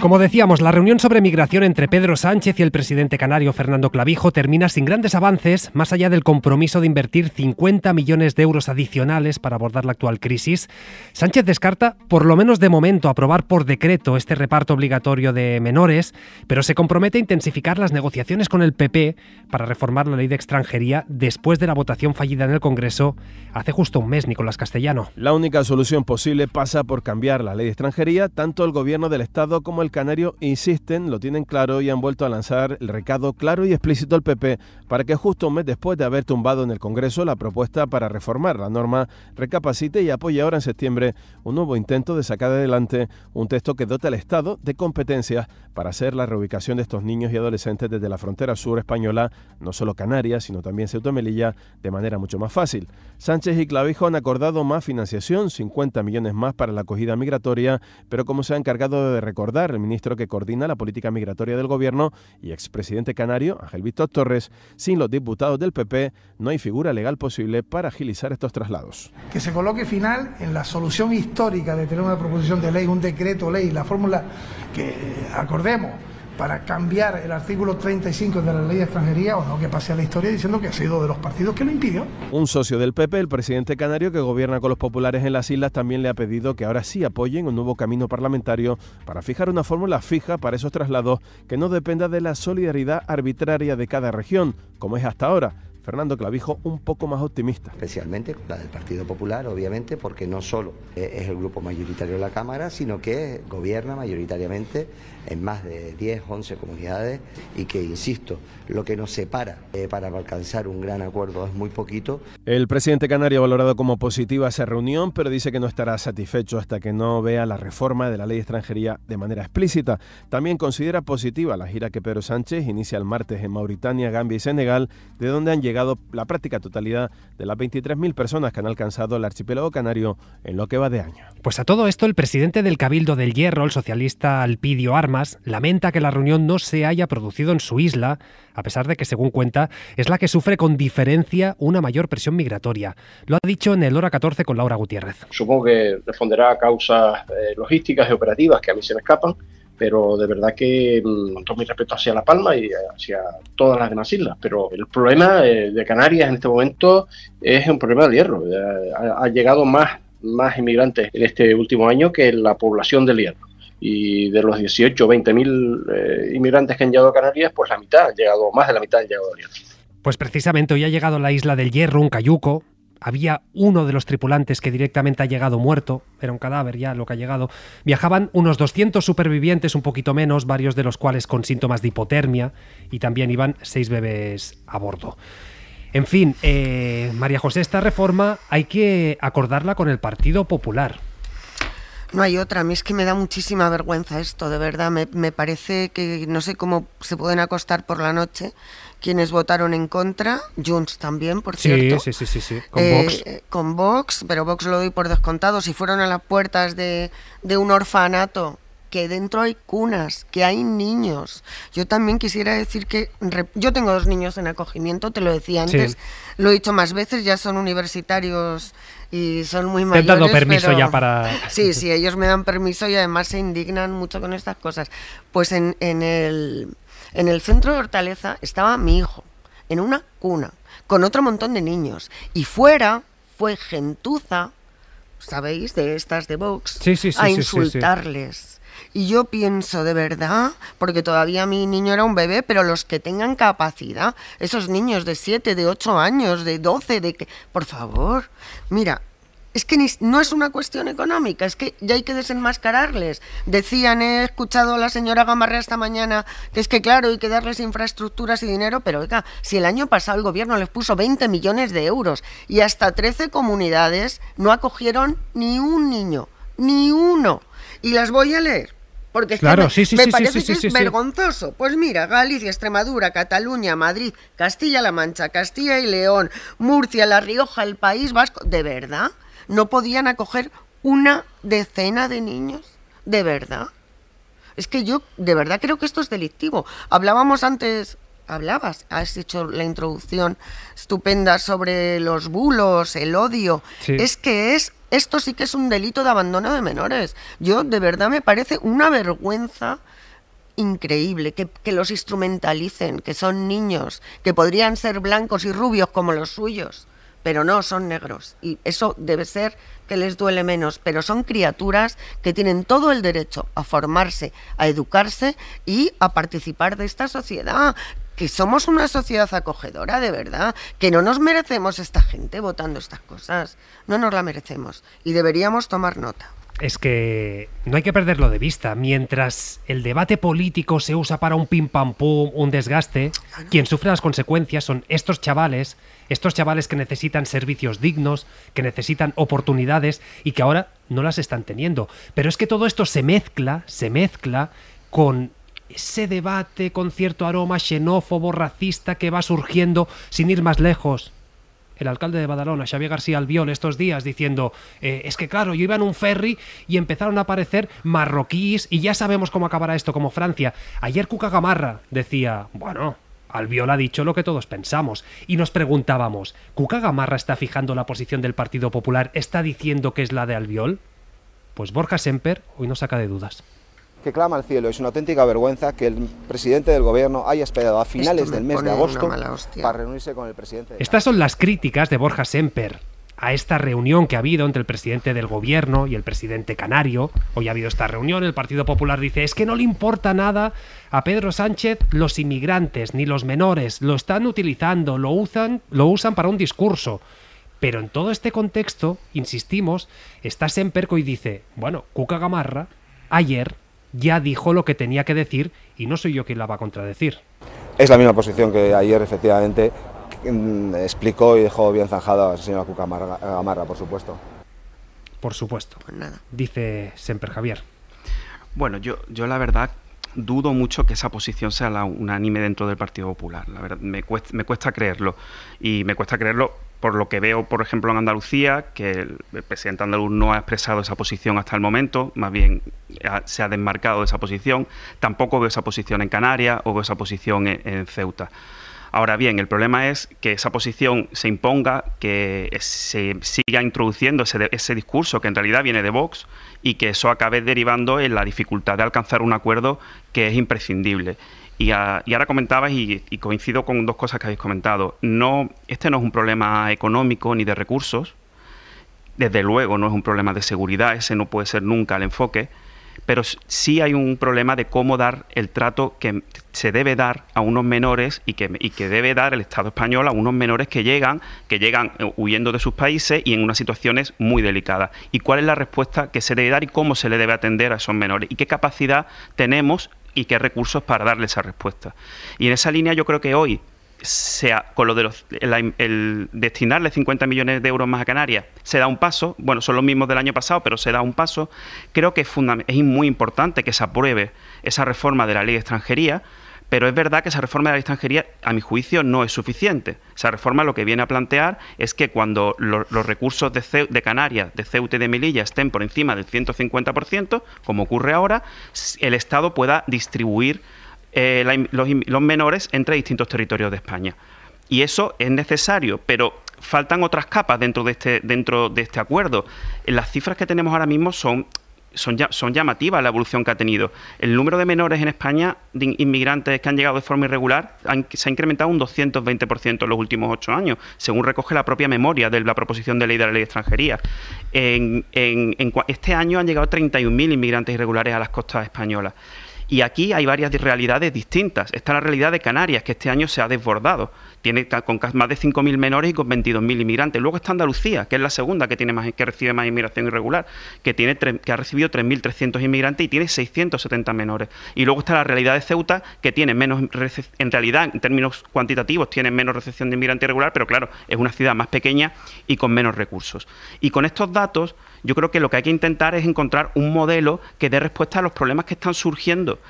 Como decíamos, la reunión sobre migración entre Pedro Sánchez y el presidente canario Fernando Clavijo termina sin grandes avances, más allá del compromiso de invertir 50 millones de euros adicionales para abordar la actual crisis. Sánchez descarta, por lo menos de momento, aprobar por decreto este reparto obligatorio de menores, pero se compromete a intensificar las negociaciones con el PP para reformar la ley de extranjería después de la votación fallida en el Congreso hace justo un mes, Nicolás Castellano. La única solución posible pasa por cambiar la ley de extranjería, tanto el gobierno del Estado como el el canario insisten, lo tienen claro y han vuelto a lanzar el recado claro y explícito al PP para que justo un mes después de haber tumbado en el Congreso la propuesta para reformar la norma, recapacite y apoye ahora en septiembre un nuevo intento de sacar adelante un texto que dote al Estado de competencias para hacer la reubicación de estos niños y adolescentes desde la frontera sur española, no solo Canarias, sino también Ceuta y Melilla, de manera mucho más fácil. Sánchez y Clavijo han acordado más financiación, 50 millones más para la acogida migratoria, pero como se ha encargado de recordar el ministro que coordina la política migratoria del gobierno y expresidente canario Ángel Víctor Torres, sin los diputados del PP no hay figura legal posible para agilizar estos traslados. Que se coloque final en la solución histórica de tener una proposición de ley, un decreto ley, la fórmula que eh, acordemos para cambiar el artículo 35 de la ley de extranjería o no que pase a la historia diciendo que ha sido de los partidos que lo impidió. Un socio del PP, el presidente canario que gobierna con los populares en las islas, también le ha pedido que ahora sí apoyen un nuevo camino parlamentario para fijar una fórmula fija para esos traslados que no dependa de la solidaridad arbitraria de cada región, como es hasta ahora, Fernando Clavijo un poco más optimista. Especialmente la del Partido Popular, obviamente, porque no solo eh, es el grupo mayoritario de la Cámara, sino que gobierna mayoritariamente en más de 10, 11 comunidades y que, insisto, lo que nos separa eh, para alcanzar un gran acuerdo es muy poquito. El presidente canario ha valorado como positiva esa reunión, pero dice que no estará satisfecho hasta que no vea la reforma de la ley de extranjería de manera explícita. También considera positiva la gira que Pedro Sánchez inicia el martes en Mauritania, Gambia y Senegal, de donde han llegado la práctica totalidad de las 23.000 personas que han alcanzado el archipiélago canario en lo que va de año. Pues a todo esto, el presidente del Cabildo del Hierro, el socialista Alpidio Armas, lamenta que la reunión no se haya producido en su isla, a pesar de que, según cuenta, es la que sufre con diferencia una mayor presión migratoria. Lo ha dicho en el Hora 14 con Laura Gutiérrez. Supongo que responderá a causas eh, logísticas y operativas que a mí se me escapan pero de verdad que mm, con todo mi respeto hacia La Palma y hacia todas las demás islas, pero el problema eh, de Canarias en este momento es un problema de hierro, ha, llegado más, más inmigrantes en este último año que la población del hierro y de los 18 o 20 mil eh, inmigrantes que han llegado a Canarias, pues la mitad ha llegado, más de la mitad han llegado a Hierro. Pues precisamente hoy ha llegado a la isla del Hierro un cayuco había uno de los tripulantes que directamente ha llegado muerto, era un cadáver ya lo que ha llegado, viajaban unos 200 supervivientes, un poquito menos, varios de los cuales con síntomas de hipotermia, y también iban seis bebés a bordo. En fin, eh, María José, esta reforma hay que acordarla con el Partido Popular. No hay otra, a mí es que me da muchísima vergüenza esto, de verdad, me parece que no sé cómo se pueden acostar por la noche quienes votaron en contra, Junts también, por cierto. Sí, sí, sí, sí, con eh, Vox. Con Vox, pero Vox lo doy por descontado. Si fueron a las puertas de, un orfanato que dentro hay cunas, que hay niños. Yo también quisiera decir que yo tengo dos niños en acogimiento, te lo decía antes, lo he dicho más veces, ya son universitarios y son muy mayores. Te dado permiso ya para... Sí, sí, ellos me dan permiso y además se indignan mucho con estas cosas. Pues en el en el centro de Hortaleza estaba mi hijo, en una cuna, con otro montón de niños. Y fuera fue gentuza, ¿sabéis? De estas de Vox, a insultarles. Y yo pienso, de verdad, porque todavía mi niño era un bebé, pero los que tengan capacidad, esos niños de 7, de 8 años, de 12, de que... Por favor, mira, es que no es una cuestión económica, es que ya hay que desenmascararles. Decían, he escuchado a la señora Gamarra esta mañana, que es que claro, hay que darles infraestructuras y dinero, pero oiga, si el año pasado el gobierno les puso 20 millones de euros y hasta 13 comunidades no acogieron ni un niño, ni uno. Y las voy a leer porque me, parece que es vergonzoso. Pues mira, Galicia, Extremadura, Cataluña, Madrid, Castilla-La Mancha, Castilla y León, Murcia, La Rioja, el País Vasco, ¿de verdad? no podían acoger una decena de niños, de verdad. Es que yo de verdad creo que esto es delictivo. Hablábamos antes, hablabas, has hecho la introducción estupenda sobre los bulos, el odio. Es que es esto sí que es un delito de abandono de menores. Yo de verdad me parece una vergüenza increíble que, que los instrumentalicen, que son niños, que podrían ser blancos y rubios como los suyos pero no, son negros. Y eso debe ser que les duele menos, pero son criaturas que tienen todo el derecho a formarse, a educarse y a participar de esta sociedad que somos una sociedad acogedora, de verdad, que no nos merecemos esta gente votando estas cosas, no nos la merecemos y deberíamos tomar nota es que no hay que perderlo de vista. Mientras el debate político se usa para un pim pam pum, un desgaste, ah, quien sufre las consecuencias son estos chavales, estos chavales que necesitan servicios dignos, que necesitan oportunidades y que ahora no las están teniendo. Pero es que todo esto se mezcla, se mezcla con ese debate con cierto aroma xenófobo, racista que va surgiendo sin ir más lejos el alcalde de Badalona, Xavier García Albiol, estos días diciendo, eh, es que claro, yo iba en un ferry y empezaron a aparecer marroquíes y ya sabemos cómo acabará esto, como Francia. Ayer Cuca Gamarra decía, bueno, Albiol ha dicho lo que todos pensamos y nos preguntábamos, ¿Cuca Gamarra está fijando la posición del Partido Popular? ¿Está diciendo que es la de Albiol? Pues Borja Semper hoy nos saca de dudas que clama al cielo. Es una auténtica vergüenza que el presidente del gobierno haya esperado a finales del mes de agosto para reunirse con el presidente. Estas son las críticas de Borja Semper a esta reunión que ha habido entre el presidente del gobierno y el presidente canario. Hoy ha habido esta reunión, el Partido Popular dice, es que no le importa nada a Pedro Sánchez los inmigrantes ni los menores, lo están utilizando, lo usan, lo usan para un discurso. Pero en todo este contexto, insistimos, está Semperco y dice, bueno, Cuca Gamarra ayer ya dijo lo que tenía que decir y no soy yo quien la va a contradecir. Es la misma posición que ayer, efectivamente, mm, explicó y dejó bien zanjada a la señora gamarra por supuesto. Por supuesto. Pues Dice Semper Javier. Bueno, yo, yo la verdad dudo mucho que esa posición sea la unánime dentro del Partido Popular. La verdad, me cuesta creerlo. Y me cuesta creerlo por lo que veo, por ejemplo, en Andalucía, que el presidente andaluz no ha expresado esa posición hasta el momento, más bien se ha desmarcado de esa posición. Tampoco veo esa posición en Canarias o veo esa posición en, Ceuta. Ahora bien, el problema es que esa posición se imponga, que se siga introduciendo ese, discurso que en realidad viene de Vox y que eso acabe derivando en la dificultad de alcanzar un acuerdo que es imprescindible. Y, ahora comentabas, y, coincido con dos cosas que habéis comentado, no, este no es un problema económico ni de recursos, desde luego no es un problema de seguridad, ese no puede ser nunca el enfoque, pero sí hay un problema de cómo dar el trato que se debe dar a unos menores y que, y que debe dar el Estado español a unos menores que llegan, que llegan eh, huyendo de sus países y en unas situaciones muy delicadas. Y cuál es la respuesta que se debe dar y cómo se le debe atender a esos menores y qué capacidad tenemos y qué recursos para darle esa respuesta. Y en esa línea yo creo que hoy, sea, con lo de el, destinarle 50 millones de euros más a Canarias, se da un paso, bueno, son los mismos del año pasado, pero se da un paso. Creo que es, es muy importante que se apruebe esa reforma de la ley de extranjería, pero es verdad que esa reforma de la extranjería, a mi juicio, no es suficiente. Esa reforma lo que viene a plantear es que cuando los recursos de, Canarias, de Ceuta y de Melilla estén por encima del 150%, como ocurre ahora, el Estado pueda distribuir eh, los, menores entre distintos territorios de España. Y eso es necesario, pero faltan otras capas dentro de este, dentro de este acuerdo. Las cifras que tenemos ahora mismo son son, son llamativas la evolución que ha tenido. El número de menores en España, de inmigrantes que han llegado de forma irregular, se ha incrementado un 220% en los últimos ocho años, según recoge la propia memoria de la proposición de ley de la ley de extranjería. este año han llegado 31.000 inmigrantes irregulares a las costas españolas. Y aquí hay varias realidades distintas. Está la realidad de Canarias, que este año se ha desbordado. Tiene con más de 5.000 menores y con 22.000 inmigrantes. Luego está Andalucía, que es la segunda que, tiene más, que recibe más inmigración irregular, que, tiene, que ha recibido 3.300 inmigrantes y tiene 670 menores. Y luego está la realidad de Ceuta, que tiene menos, en realidad, en términos cuantitativos, tiene menos recepción de inmigrante irregular, pero claro, es una ciudad más pequeña y con menos recursos. Y con estos datos yo creo que lo que hay que intentar es encontrar un modelo que dé respuesta a los problemas que están surgiendo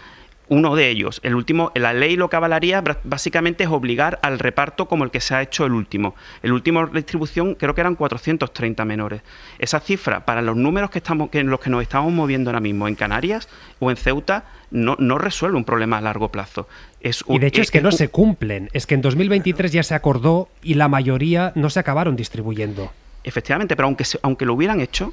uno de ellos. El último, la ley lo que avalaría básicamente es obligar al reparto como el que se ha hecho el último. El último distribución creo que eran 430 menores. Esa cifra, para los números que estamos, que en los que nos estamos moviendo ahora mismo en Canarias o en Ceuta, no, no resuelve un problema a largo plazo. Es y de hecho e-, es, que e-, no se cumplen. Es que en 2023 ya se acordó y la mayoría no se acabaron distribuyendo. Efectivamente, pero aunque, aunque lo hubieran hecho,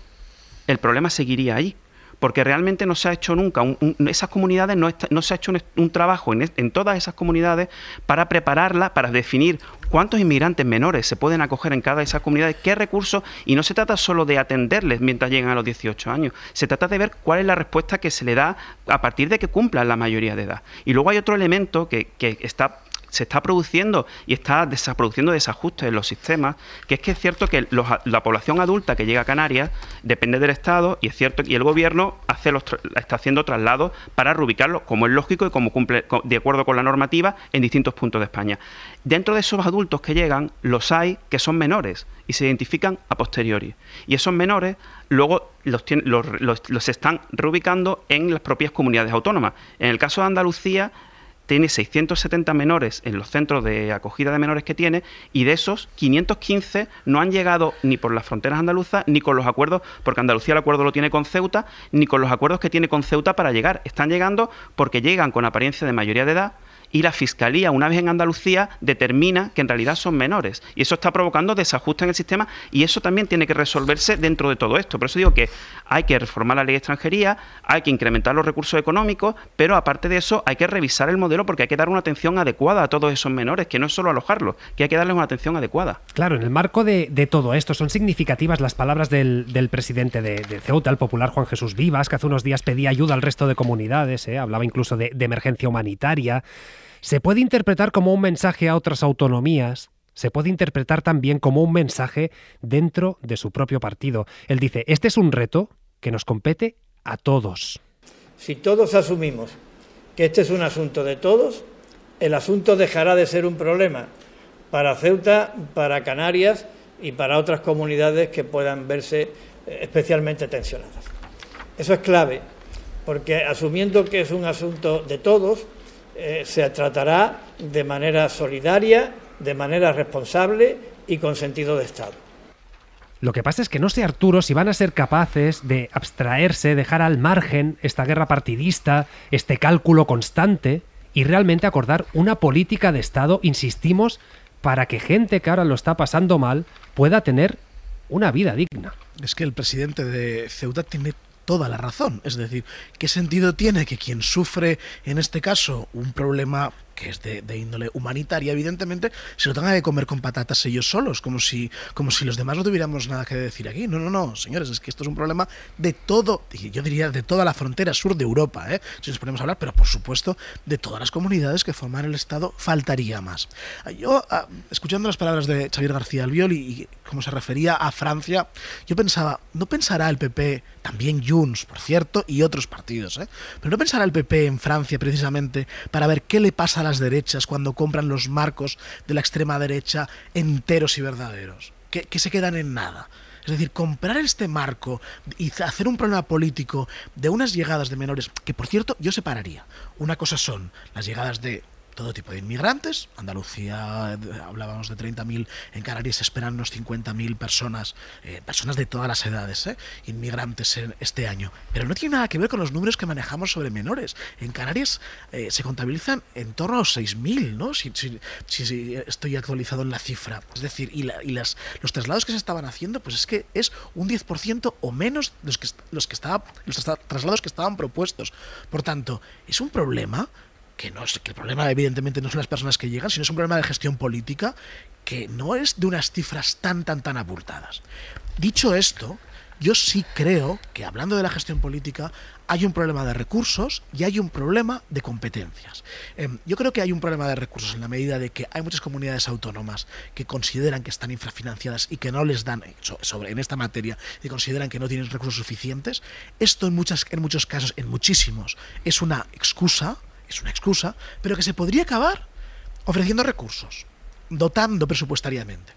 el problema seguiría ahí. Porque realmente no se ha hecho nunca, esas comunidades no, se ha hecho un, trabajo en, todas esas comunidades para prepararlas, para definir cuántos inmigrantes menores se pueden acoger en cada de esas comunidades, qué recursos, y no se trata solo de atenderles mientras llegan a los 18 años, se trata de ver cuál es la respuesta que se le da a partir de que cumplan la mayoría de edad. Y luego hay otro elemento que, que está se está produciendo y está desaproduciendo produciendo desajustes en los sistemas, que es que es cierto que la población adulta que llega a Canarias depende del Estado y es cierto que el gobierno hace está haciendo traslados para reubicarlos, como es lógico y como cumple de acuerdo con la normativa en distintos puntos de España. Dentro de esos adultos que llegan, los hay que son menores y se identifican a posteriori. Y esos menores luego los, los, los, los, están reubicando en las propias comunidades autónomas. En el caso de Andalucía, tiene 670 menores en los centros de acogida de menores que tiene y de esos 515 no han llegado ni por las fronteras andaluzas ni con los acuerdos, porque Andalucía el acuerdo lo tiene con Ceuta, ni con los acuerdos que tiene con Ceuta para llegar. Están llegando porque llegan con apariencia de mayoría de edad y la Fiscalía, una vez en Andalucía, determina que en realidad son menores. Y eso está provocando desajuste en el sistema y eso también tiene que resolverse dentro de todo esto. Por eso digo que hay que reformar la ley de extranjería, hay que incrementar los recursos económicos, pero aparte de eso hay que revisar el modelo porque hay que dar una atención adecuada a todos esos menores, que no es solo alojarlos, que hay que darles una atención adecuada. Claro, en el marco de, todo esto son significativas las palabras del, presidente de, Ceuta, el popular Juan Jesús Vivas, que hace unos días pedía ayuda al resto de comunidades, eh? hablaba incluso de emergencia humanitaria se puede interpretar como un mensaje a otras autonomías, se puede interpretar también como un mensaje dentro de su propio partido. Él dice, este es un reto que nos compete a todos. Si todos asumimos que este es un asunto de todos, el asunto dejará de ser un problema para Ceuta, para Canarias y para otras comunidades que puedan verse eh, especialmente tensionadas. Eso es clave, porque asumiendo que es un asunto de todos, eh, se tratará de manera solidaria, de manera responsable y con sentido de Estado. Lo que pasa es que no sé, Arturo, si van a ser capaces de abstraerse, dejar al margen esta guerra partidista, este cálculo constante, y realmente acordar una política de Estado, insistimos, para que gente que ahora lo está pasando mal pueda tener una vida digna. Es que el presidente de Ceuta tiene toda la razón. Es decir, ¿qué sentido tiene que quien sufre, en este caso, un problema es de, índole humanitaria, evidentemente, se lo tengan que comer con patatas ellos solos, como si, como si los demás no tuviéramos nada que decir aquí. No, no, no, señores, es que esto es un problema de todo, yo diría de toda la frontera sur de Europa, ¿eh? si nos ponemos a hablar, pero por supuesto de todas las comunidades que forman el Estado, faltaría más. Yo, ah, escuchando las palabras de Xavier García Albiol y, cómo se refería a Francia, yo pensaba, ¿no pensará el PP, también Junts, por cierto, y otros partidos, ¿eh? pero no pensará el PP en Francia precisamente para ver qué le pasa a la derechas cuando compran los marcos de la extrema derecha enteros y verdaderos, que, que se quedan en nada. Es decir, comprar este marco y hacer un problema político de unas llegadas de menores, que por cierto yo separaría. Una cosa son las llegadas de todo tipo de inmigrantes. Andalucía, eh, hablábamos de 30.000, en Canarias esperan unos 50.000 personas, eh, personas de todas las edades, eh, inmigrantes en este año. Pero no tiene nada que ver con los números que manejamos sobre menores. En Canarias eh, se contabilizan en torno a 6.000, ¿no? Si, estoy actualizado en la cifra. Es decir, y, las, los traslados que se estaban haciendo, pues es que es un 10% o menos los que, los, que estaba, los traslados que estaban propuestos. Por tanto, es un problema que, no es, que el problema evidentemente no son las personas que llegan, sino es un problema de gestión política que no es de unas cifras tan, tan, tan abultadas. Dicho esto, yo sí creo que hablando de la gestión política hay un problema de recursos y hay un problema de competencias. Em, yo creo que hay un problema de recursos en la medida de que hay muchas comunidades autónomas que consideran que están infrafinanciadas y que no les dan eh, sobre en esta materia y consideran que no tienen recursos suficientes. Esto en muchas en muchos casos, en muchísimos, es una excusa es una excusa, pero que se podría acabar ofreciendo recursos, dotando presupuestariamente.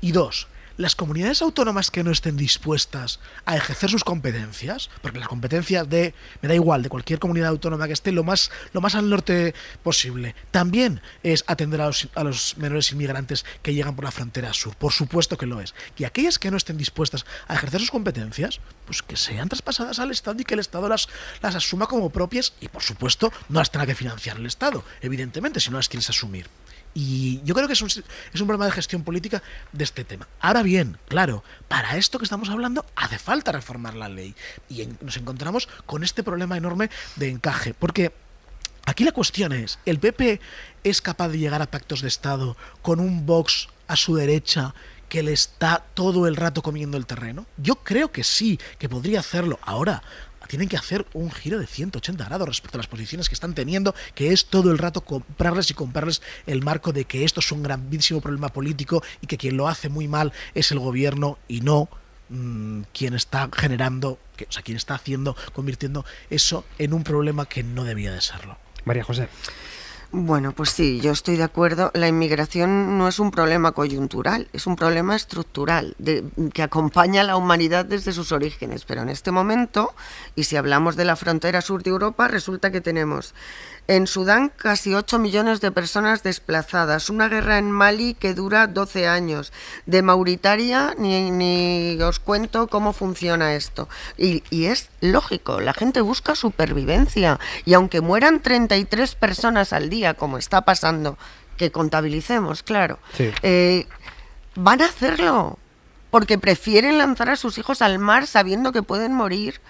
Y dos, las comunidades autónomas que no estén dispuestas a ejercer sus competencias, porque las competencias de, me da igual, de cualquier comunidad autónoma que esté lo más, lo más al norte posible, también es atender a los, menores inmigrantes que llegan por la frontera sur, por supuesto que lo es. Y aquellas que no estén dispuestas a ejercer sus competencias, pues que sean traspasadas al Estado y que el Estado las, las asuma como propias y por supuesto no las tenga que financiar el Estado, evidentemente, si no las quieres asumir. Y yo creo que es un, es un problema de gestión política de este tema. Ahora bien, claro, para esto que estamos hablando hace falta reformar la ley. Y nos encontramos con este problema enorme de encaje. Porque aquí la cuestión es, ¿el PP es capaz de llegar a pactos de Estado con un Vox a su derecha que le está todo el rato comiendo el terreno? Yo creo que sí, que podría hacerlo. Ahora, tienen que hacer un giro de 180 grados respecto a las posiciones que están teniendo, que es todo el rato comprarles y comprarles el marco de que esto es un grandísimo problema político y que quien lo hace muy mal es el gobierno y no mm, quien está generando, o sea, quien está haciendo, convirtiendo eso en un problema que no debía de serlo. María José. Bueno, pues sí, yo estoy de acuerdo. La inmigración no es un problema coyuntural, es un problema estructural de, que acompaña a la humanidad desde sus orígenes. Pero en este momento, y si hablamos de la frontera sur de Europa, resulta que tenemos en Sudán, casi 8 millones de personas desplazadas. Una guerra en Mali que dura 12 años. De Mauritania, ni, ni os cuento cómo funciona esto. Y, es lógico, la gente busca supervivencia. Y aunque mueran 33 personas al día, como está pasando, que contabilicemos, claro, eh, van a hacerlo porque prefieren lanzar a sus hijos al mar sabiendo que pueden morir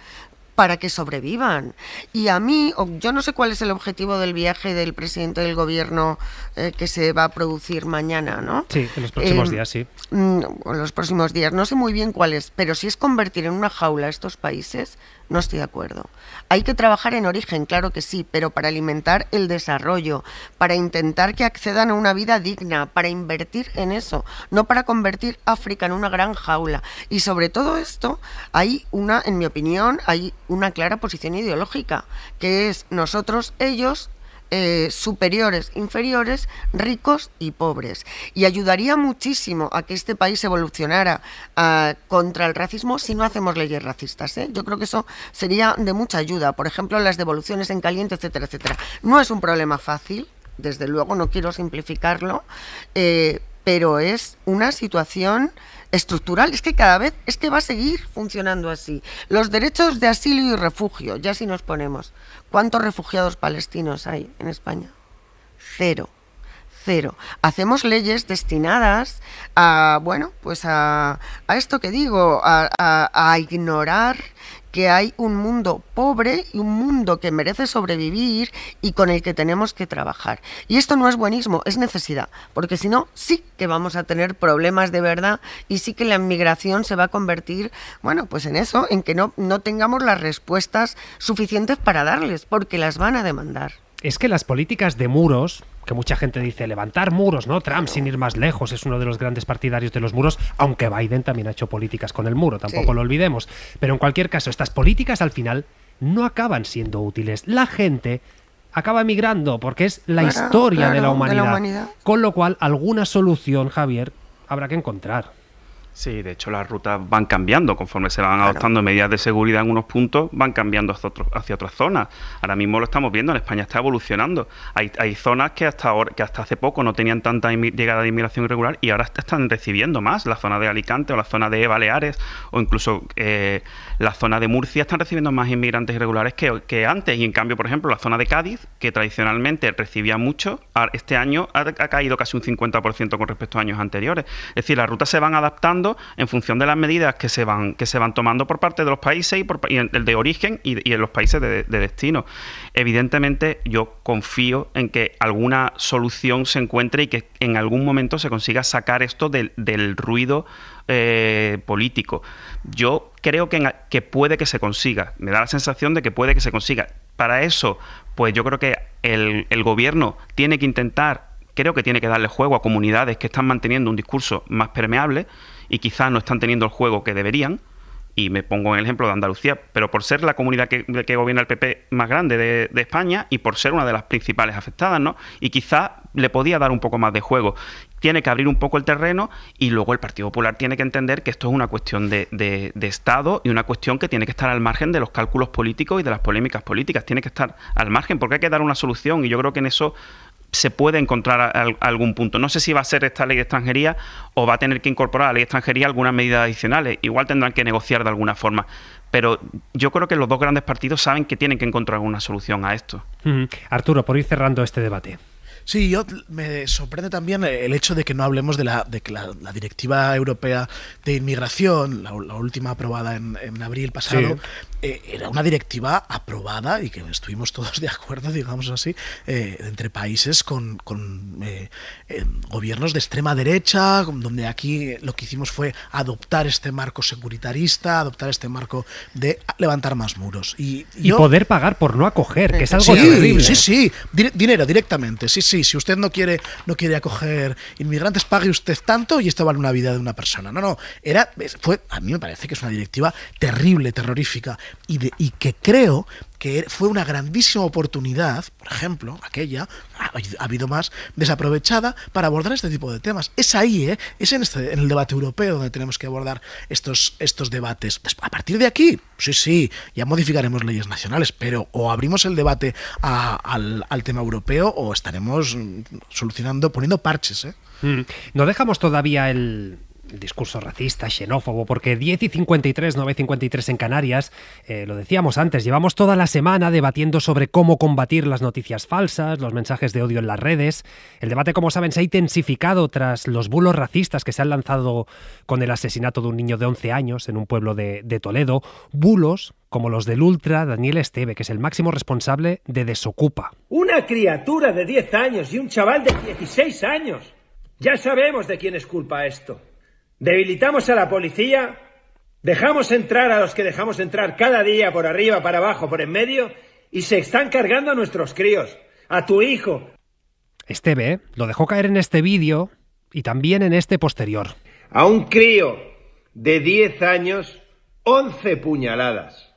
para que sobrevivan. Y a mí, yo no sé cuál es el objetivo del viaje del presidente del gobierno eh, que se va a producir mañana, ¿no? Sí, en los próximos em, días, sí. Mm, en los próximos días, no sé muy bien cuál es, pero si es convertir en una jaula a estos países, no estoy de acuerdo. Hay que trabajar en origen, claro que sí, pero para alimentar el desarrollo, para intentar que accedan a una vida digna, para invertir en eso, no para convertir África en una gran jaula. Y sobre todo esto hay una, en mi opinión, hay una clara posición ideológica, que es nosotros, ellos, eh, superiores, inferiores, ricos y pobres. Y ayudaría muchísimo a que este país evolucionara ah, contra el racismo si no hacemos leyes racistas. ¿eh? Yo creo que eso sería de mucha ayuda. Por ejemplo, las devoluciones en caliente, etcétera, etcétera. No es un problema fácil, desde luego, no quiero simplificarlo, eh, pero es una situación estructural, es que cada vez es que va a seguir funcionando así. Los derechos de asilo y refugio, ya si nos ponemos ¿Cuántos refugiados palestinos hay en España? Cero cero. Hacemos leyes destinadas a, bueno, pues a, a esto que digo, a, ignorar que hay un mundo pobre y un mundo que merece sobrevivir y con el que tenemos que trabajar. Y esto no es buenismo, es necesidad, porque si no, sí que vamos a tener problemas de verdad y sí que la inmigración se va a convertir, bueno, pues en eso, en que no tengamos las respuestas suficientes para darles, porque las van a demandar es que las políticas de muros, que mucha gente dice levantar muros, ¿no? Trump sin ir más lejos es uno de los grandes partidarios de los muros, aunque Biden también ha hecho políticas con el muro, tampoco lo olvidemos. Pero en cualquier caso, estas políticas al final no acaban siendo útiles. La gente acaba emigrando, porque es la historia de la humanidad. Con lo cual, alguna solución, Javier, habrá que encontrar. Sí, de hecho las rutas van cambiando conforme se van adoptando medidas de seguridad en unos puntos, van cambiando hacia, hacia, otras zonas. Ahora mismo lo estamos viendo, en España está evolucionando. Hay, zonas que hasta que hasta hace poco no tenían tanta llegada de inmigración irregular y ahora están recibiendo más. La zona de Alicante o la zona de Baleares o incluso eh, la zona de Murcia están recibiendo más inmigrantes irregulares que, que, antes. Y en cambio, por ejemplo, la zona de Cádiz, que tradicionalmente recibía mucho, este año ha, ha caído casi un 50% con respecto a años anteriores. Es decir, las rutas se van adaptando en función de las medidas que se van, que se van tomando por parte de los países y, el de origen y, en los países de, destino. Evidentemente, yo confío en que alguna solución se encuentre y que en algún momento se consiga sacar esto del, ruido eh, político. Yo creo que, puede que se consiga. Me da la sensación de que puede que se consiga. Para eso, pues yo creo que el gobierno tiene que intentar creo que tiene que darle juego a comunidades que están manteniendo un discurso más permeable y quizás no están teniendo el juego que deberían. Y me pongo en el ejemplo de Andalucía, pero por ser la comunidad que, que gobierna el PP más grande de, España y por ser una de las principales afectadas, ¿no? Y quizás le podía dar un poco más de juego. Tiene que abrir un poco el terreno y luego el Partido Popular tiene que entender que esto es una cuestión de Estado y una cuestión que tiene que estar al margen de los cálculos políticos y de las polémicas políticas. Tiene que estar al margen porque hay que dar una solución y yo creo que en eso se puede encontrar algún punto. No sé si va a ser esta ley de extranjería o va a tener que incorporar a la ley de extranjería algunas medidas adicionales. Igual tendrán que negociar de alguna forma. Pero yo creo que los dos grandes partidos saben que tienen que encontrar una solución a esto. Arturo, por ir cerrando este debate. Sí, yo me sorprende también el hecho de que no hablemos de, la, de que la, Directiva Europea de Inmigración, la, última aprobada en, en abril pasado, eh, era una directiva aprobada y que estuvimos todos de acuerdo, digamos así, eh, entre países con, con eh, gobiernos de extrema derecha, donde aquí lo que hicimos fue adoptar este marco securitarista, adoptar este marco de levantar más muros. Y, y, poder pagar por no acoger, que es algo terrible. Sí, sí, dinero directamente, sí, sí si usted no quiere, no quiere acoger inmigrantes, pague usted tanto y esto vale una vida de una persona. No, no, era, fue, a mí me parece que es una directiva terrible, terrorífica, y, y que creo que er-, fue una grandísima oportunidad, por ejemplo, aquella, ha habido más, desaprovechada para abordar este tipo de temas. Es ahí, ¿eh? es en, este, el debate europeo donde tenemos que abordar estos, estos debates. A partir de aquí, sí, sí, ya modificaremos leyes nacionales, pero o abrimos el debate al, tema europeo o estaremos mm, solucionando, poniendo parches. ¿eh? Mm. No dejamos todavía el, discurso racista, xenófobo, porque 10 y 53, 9 y 53 en Canarias, eh, lo decíamos antes, llevamos toda la semana debatiendo sobre cómo combatir las noticias falsas, los mensajes de odio en las redes. El debate, como saben, se ha intensificado tras los bulos racistas que se han lanzado con el asesinato de un niño de 11 años en un pueblo de, de Toledo. Bulos como los del Ultra Daniel Esteve, que es el máximo responsable de Desocupa. Una criatura de 10 años y un chaval de 16 años. Ya sabemos de quién es culpa esto debilitamos a la policía, dejamos entrar a los que dejamos entrar cada día por arriba, para abajo, por en medio, y se están cargando a nuestros críos, a tu hijo. Esteve lo dejó caer en este vídeo y también en este posterior. A un crío de 10 años, 11 puñaladas.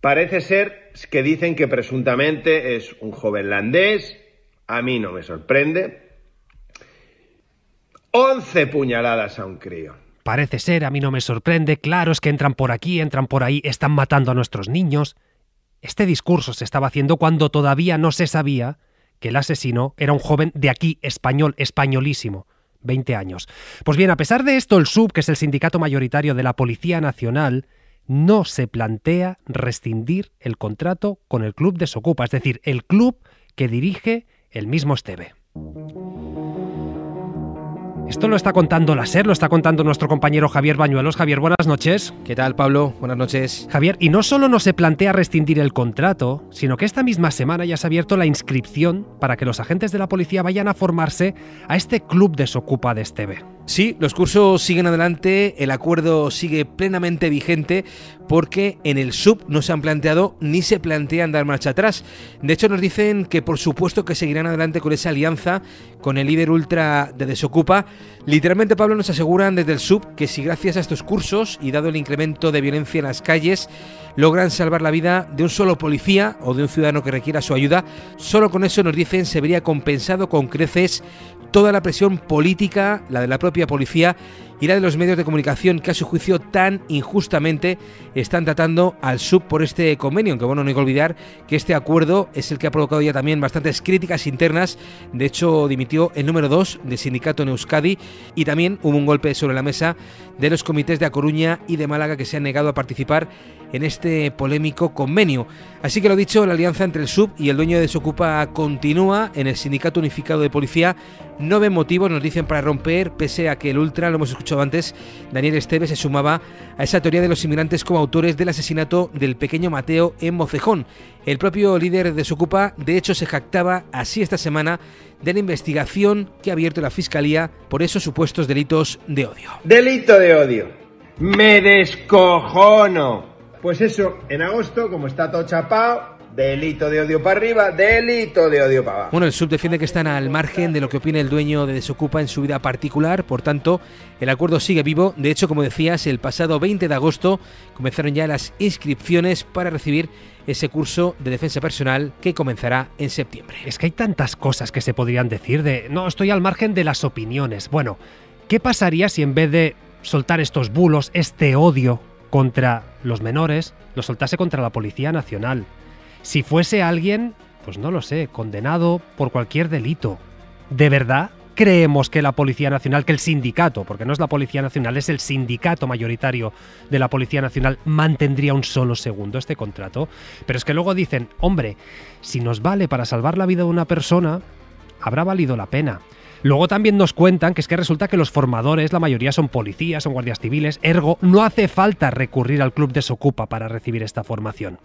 Parece ser que dicen que presuntamente es un joven landés, a mí no me sorprende, 11 puñaladas a un crío. Parece ser, a mí no me sorprende, claro es que entran por aquí, entran por ahí, están matando a nuestros niños. Este discurso se estaba haciendo cuando todavía no se sabía que el asesino era un joven de aquí, español, españolísimo. 20 años. Pues bien, a pesar de esto, el SUB, que es el sindicato mayoritario de la Policía Nacional, no se plantea rescindir el contrato con el club de Socupa, es decir, el club que dirige el mismo Esteve. Esto lo está contando la SER, lo está contando nuestro compañero Javier Bañuelos. Javier, buenas noches. ¿Qué tal, Pablo? Buenas noches. Javier, y no solo no se plantea rescindir el contrato, sino que esta misma semana ya se ha abierto la inscripción para que los agentes de la policía vayan a formarse a este club desocupa de Esteve. Sí, los cursos siguen adelante, el acuerdo sigue plenamente vigente porque en el sub no se han planteado ni se plantean dar marcha atrás. De hecho nos dicen que por supuesto que seguirán adelante con esa alianza con el líder ultra de Desocupa. Literalmente Pablo nos aseguran desde el sub que si gracias a estos cursos y dado el incremento de violencia en las calles logran salvar la vida de un solo policía o de un ciudadano que requiera su ayuda, solo con eso nos dicen se vería compensado con creces toda la presión política, la de la propia propia policía y la de los medios de comunicación que a su juicio tan injustamente están tratando al sub por este convenio, aunque bueno, no hay que olvidar que este acuerdo es el que ha provocado ya también bastantes críticas internas, de hecho dimitió el número 2 del sindicato en Euskadi y también hubo un golpe sobre la mesa de los comités de A Coruña y de Málaga que se han negado a participar en este polémico convenio. Así que lo dicho, la alianza entre el sub y el dueño de Desocupa continúa en el Sindicato Unificado de Policía. No ven motivos, nos dicen, para romper, pese a que el Ultra, lo hemos escuchado, antes, Daniel Esteves se sumaba a esa teoría de los inmigrantes como autores del asesinato del pequeño Mateo en Mocejón. El propio líder de su cupa, de hecho, se jactaba así esta semana de la investigación que ha abierto la Fiscalía por esos supuestos delitos de odio. Delito de odio. Me descojono. Pues eso, en agosto, como está todo chapado, Delito de odio para arriba, delito de odio para abajo. Bueno, el subdefiende que están al margen de lo que opina el dueño de Desocupa en su vida particular, por tanto, el acuerdo sigue vivo. De hecho, como decías, el pasado 20 de agosto comenzaron ya las inscripciones para recibir ese curso de defensa personal que comenzará en septiembre. Es que hay tantas cosas que se podrían decir de, no, estoy al margen de las opiniones. Bueno, ¿qué pasaría si en vez de soltar estos bulos, este odio contra los menores, lo soltase contra la Policía Nacional? Si fuese alguien, pues no lo sé, condenado por cualquier delito, ¿de verdad creemos que la Policía Nacional, que el sindicato, porque no es la Policía Nacional, es el sindicato mayoritario de la Policía Nacional, mantendría un solo segundo este contrato? Pero es que luego dicen, hombre, si nos vale para salvar la vida de una persona, habrá valido la pena. Luego también nos cuentan que es que resulta que los formadores, la mayoría son policías, son guardias civiles, ergo, no hace falta recurrir al club Desocupa para recibir esta formación.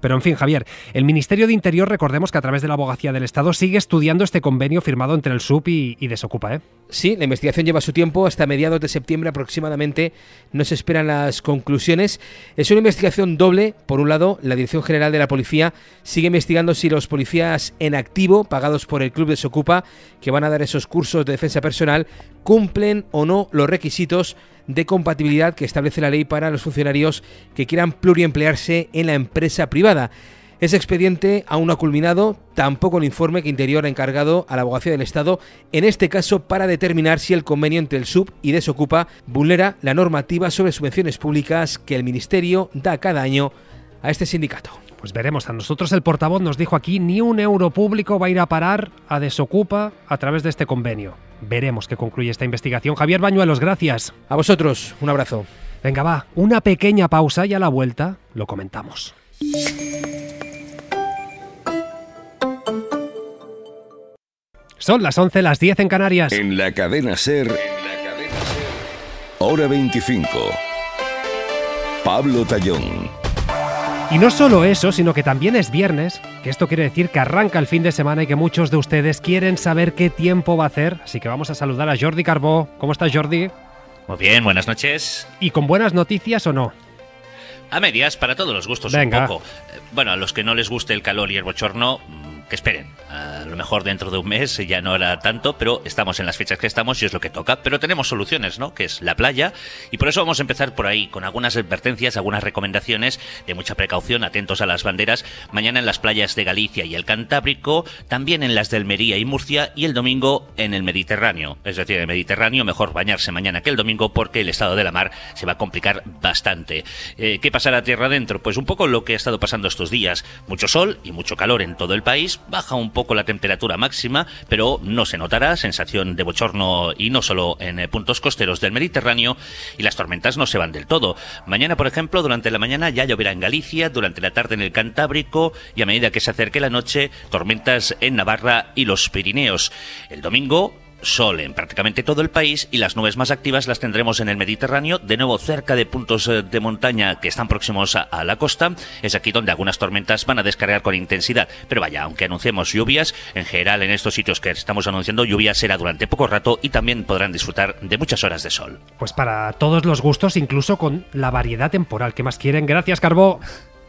Pero en fin, Javier, el Ministerio de Interior, recordemos que a través de la Abogacía del Estado sigue estudiando este convenio firmado entre el SUP y, Desocupa. ¿eh? Sí, la investigación lleva su tiempo, hasta mediados de septiembre aproximadamente no se esperan las conclusiones. Es una investigación doble, por un lado, la Dirección General de la Policía sigue investigando si los policías en activo, pagados por el club Desocupa, que van a dar esos cursos, de defensa personal cumplen o no los requisitos de compatibilidad que establece la ley para los funcionarios que quieran pluriemplearse en la empresa privada. Ese expediente aún no ha culminado, tampoco el informe que Interior ha encargado a la Abogacía del Estado, en este caso para determinar si el convenio entre el SUB y Desocupa vulnera la normativa sobre subvenciones públicas que el Ministerio da cada año a este sindicato. Pues veremos, a nosotros el portavoz nos dijo aquí, ni un euro público va a ir a parar a Desocupa a través de este convenio. Veremos qué concluye esta investigación. Javier Bañuelos, gracias. A vosotros, un abrazo. Venga, va, una pequeña pausa y a la vuelta lo comentamos. Son las 11, las 10 en Canarias. En la cadena Ser, en la cadena ser. hora 25. Pablo Tallón. Y no solo eso, sino que también es viernes, que esto quiere decir que arranca el fin de semana y que muchos de ustedes quieren saber qué tiempo va a hacer, así que vamos a saludar a Jordi Carbó. ¿Cómo estás, Jordi? Muy bien, buenas noches. ¿Y con buenas noticias o no? A medias, para todos los gustos un poco. Eh, bueno, a los que no les guste el calor y el bochorno, mm, que esperen. A lo mejor dentro de un mes ya no era tanto, pero estamos en las fechas que estamos y es lo que toca. Pero tenemos soluciones, ¿no? Que es la playa. Y por eso vamos a empezar por ahí, con algunas advertencias, algunas recomendaciones de mucha precaución, atentos a las banderas. Mañana en las playas de Galicia y el Cantábrico, también en las de Almería y Murcia y el domingo en el Mediterráneo. Es decir, en el Mediterráneo mejor bañarse mañana que el domingo porque el estado de la mar se va a complicar bastante. Eh, ¿Qué pasará tierra adentro? Pues un poco lo que ha estado pasando estos días. Mucho sol y mucho calor en todo el país, baja un poco la temperatura máxima, pero no se notará sensación de bochorno y no solo en eh, puntos costeros del Mediterráneo y las tormentas no se van del todo. Mañana, por ejemplo, durante la mañana ya lloverá en Galicia, durante la tarde en el Cantábrico y a medida que se acerque la noche, tormentas en Navarra y los Pirineos. El domingo sol en prácticamente todo el país y las nubes más activas las tendremos en el Mediterráneo, de nuevo cerca de puntos eh, de montaña que están próximos a, la costa. Es aquí donde algunas tormentas van a descargar con intensidad. Pero vaya, aunque anunciemos lluvias, en general en estos sitios que estamos anunciando lluvias será durante poco rato y también podrán disfrutar de muchas horas de sol. Pues para todos los gustos, incluso con la variedad temporal que más quieren. Gracias, Carbó.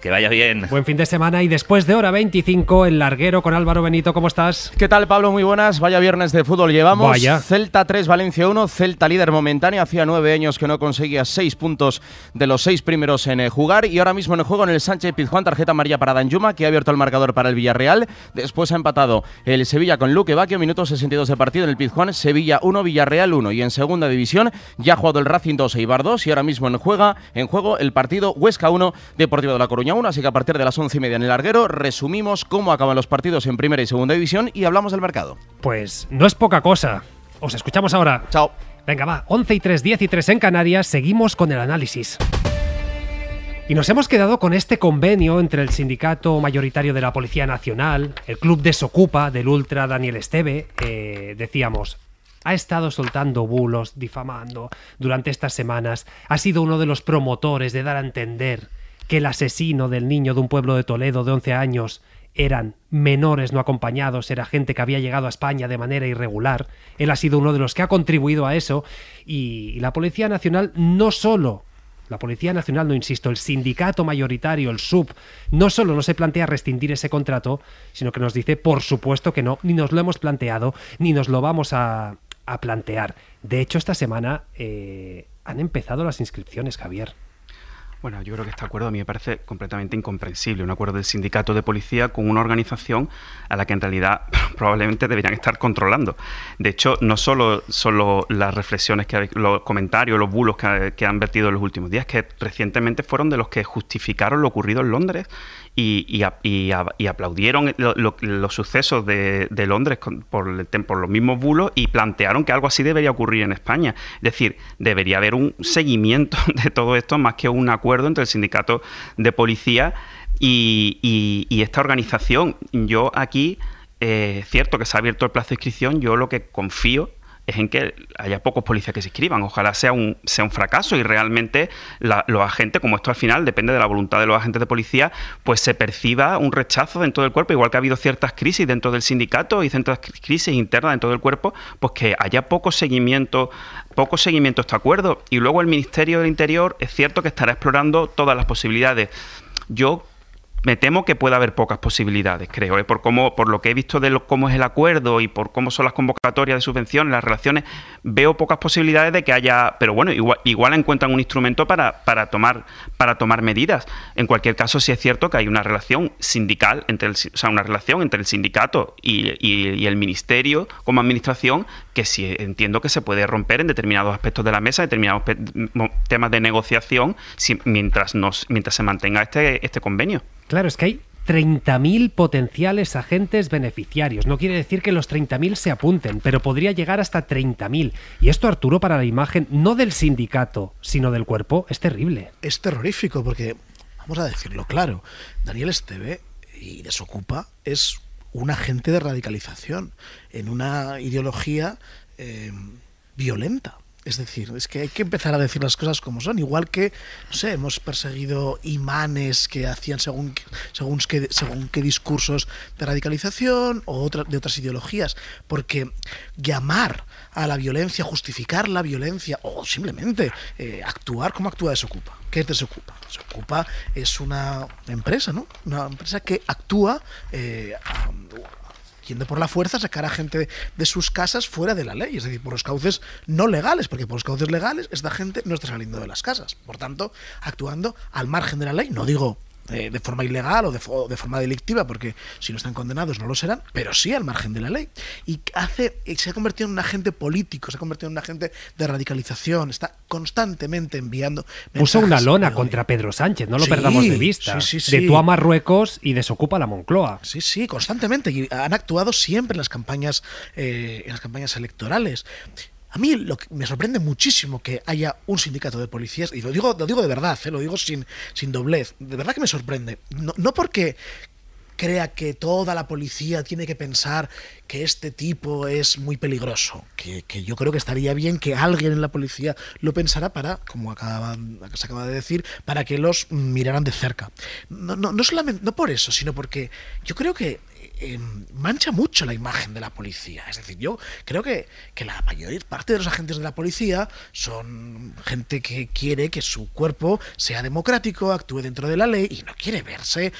Que vaya bien. Buen fin de semana y después de hora 25, el larguero con Álvaro Benito. ¿Cómo estás? ¿Qué tal, Pablo? Muy buenas. Vaya viernes de fútbol llevamos. Vaya. Celta 3, Valencia 1. Celta líder momentáneo. Hacía nueve años que no conseguía seis puntos de los seis primeros en eh, jugar. Y ahora mismo en juego en el Sánchez Pizjuán, tarjeta amarilla para Danjuma, que ha abierto el marcador para el Villarreal. Después ha empatado el Sevilla con Luque sesenta minuto 62 de partido en el Pizjuán. Sevilla 1, Villarreal 1. Y en segunda división ya ha jugado el Racing 2 e Ibar 2. Y ahora mismo en, juega, en juego el partido Huesca 1, Deportivo de la Coruña así que a partir de las once y media en el larguero resumimos cómo acaban los partidos en primera y segunda división y hablamos del mercado. Pues no es poca cosa. Os escuchamos ahora. Chao. Venga, va, once y 3, 10 y 3 en Canarias, seguimos con el análisis. Y nos hemos quedado con este convenio entre el sindicato mayoritario de la Policía Nacional, el club Desocupa del ultra Daniel Esteve, eh, decíamos, ha estado soltando bulos, difamando durante estas semanas, ha sido uno de los promotores de dar a entender que el asesino del niño de un pueblo de Toledo de 11 años eran menores no acompañados, era gente que había llegado a España de manera irregular. Él ha sido uno de los que ha contribuido a eso y la Policía Nacional no solo la Policía Nacional, no insisto, el sindicato mayoritario, el SUB, no solo no se plantea rescindir ese contrato, sino que nos dice, por supuesto que no, ni nos lo hemos planteado, ni nos lo vamos a, plantear. De hecho, esta semana eh, han empezado las inscripciones, Javier. Bueno, yo creo que este acuerdo a mí me parece completamente incomprensible, un acuerdo del sindicato de policía con una organización a la que en realidad probablemente deberían estar controlando. De hecho, no solo son las reflexiones, que los comentarios, los bulos que, que han vertido en los últimos días, que recientemente fueron de los que justificaron lo ocurrido en Londres y, y, aplaudieron los sucesos de, Londres por, los mismos bulos y plantearon que algo así debería ocurrir en España. Es decir, debería haber un seguimiento de todo esto más que un acuerdo entre el sindicato de policía y, esta organización. Yo aquí, eh, cierto que se ha abierto el plazo de inscripción, yo lo que confío es en que haya pocos policías que se inscriban. Ojalá sea un, sea un fracaso y realmente los agentes, como esto al final depende de la voluntad de los agentes de policía, pues se perciba un rechazo dentro del cuerpo, igual que ha habido ciertas crisis dentro del sindicato y ciertas crisis internas dentro del cuerpo, pues que haya poco seguimiento, poco seguimiento a este acuerdo. Y luego el Ministerio del Interior es cierto que estará explorando todas las posibilidades. Yo me temo que pueda haber pocas posibilidades, creo, ¿eh? por cómo, por lo que he visto de cómo es el acuerdo y por cómo son las convocatorias de subvención, las relaciones, veo pocas posibilidades de que haya, pero bueno, igual, igual encuentran un instrumento para, para, tomar, para tomar medidas. En cualquier caso, sí es cierto que hay una relación sindical, entre el, o sea, una relación entre el sindicato y, el ministerio como administración que sí entiendo que se puede romper en determinados aspectos de la mesa, determinados temas de negociación, si, mientras, nos, mientras se mantenga este, este convenio. Claro, es que hay 30.000 potenciales agentes beneficiarios. No quiere decir que los 30.000 se apunten, pero podría llegar hasta 30.000. Y esto, Arturo, para la imagen no del sindicato, sino del cuerpo, es terrible. Es terrorífico porque, vamos a decirlo claro, Daniel Esteve y Desocupa es un agente de radicalización en una ideología eh, violenta. Es decir, es que hay que empezar a decir las cosas como son. Igual que, no sé, hemos perseguido imanes que hacían según, según, qué, según qué discursos de radicalización o de otras ideologías. Porque llamar a la violencia, justificar la violencia o simplemente eh, actuar como actúa Desocupa. ¿Qué es Desocupa? Desocupa es una empresa, ¿no? Una empresa que actúa... Eh, yendo por la fuerza sacar a gente de sus casas fuera de la ley, es decir, por los cauces no legales, porque por los cauces legales esta gente no está saliendo de las casas, por tanto, actuando al margen de la ley, no digo de forma ilegal o de, forma delictiva, porque si no están condenados no lo serán, pero sí al margen de la ley. Y hace, eh, se ha convertido en un agente político, se ha convertido en un agente de radicalización, está constantemente enviando. Puso una lona contra Pedro Sánchez, no lo perdamos de vista. Sí, a Marruecos y desocupa la Moncloa. Sí, sí, constantemente. Y han actuado siempre en las campañas, eh, en las campañas electorales. A mí lo que me sorprende muchísimo que haya un sindicato de policías, y lo digo, lo digo de verdad, eh, lo digo sin, sin doblez, de verdad que me sorprende. No, porque crea que toda la policía tiene que pensar que este tipo es muy peligroso. Que, yo creo que estaría bien que alguien en la policía lo pensara para, como se acaba de decir, para que los miraran de cerca. no, no solamente, no por eso, sino porque yo creo que mancha mucho la imagen de la policía. Es decir, yo creo que, que la mayor parte de los agentes de la policía son gente que quiere que su cuerpo sea democrático, actúe dentro de la ley y no quiere verse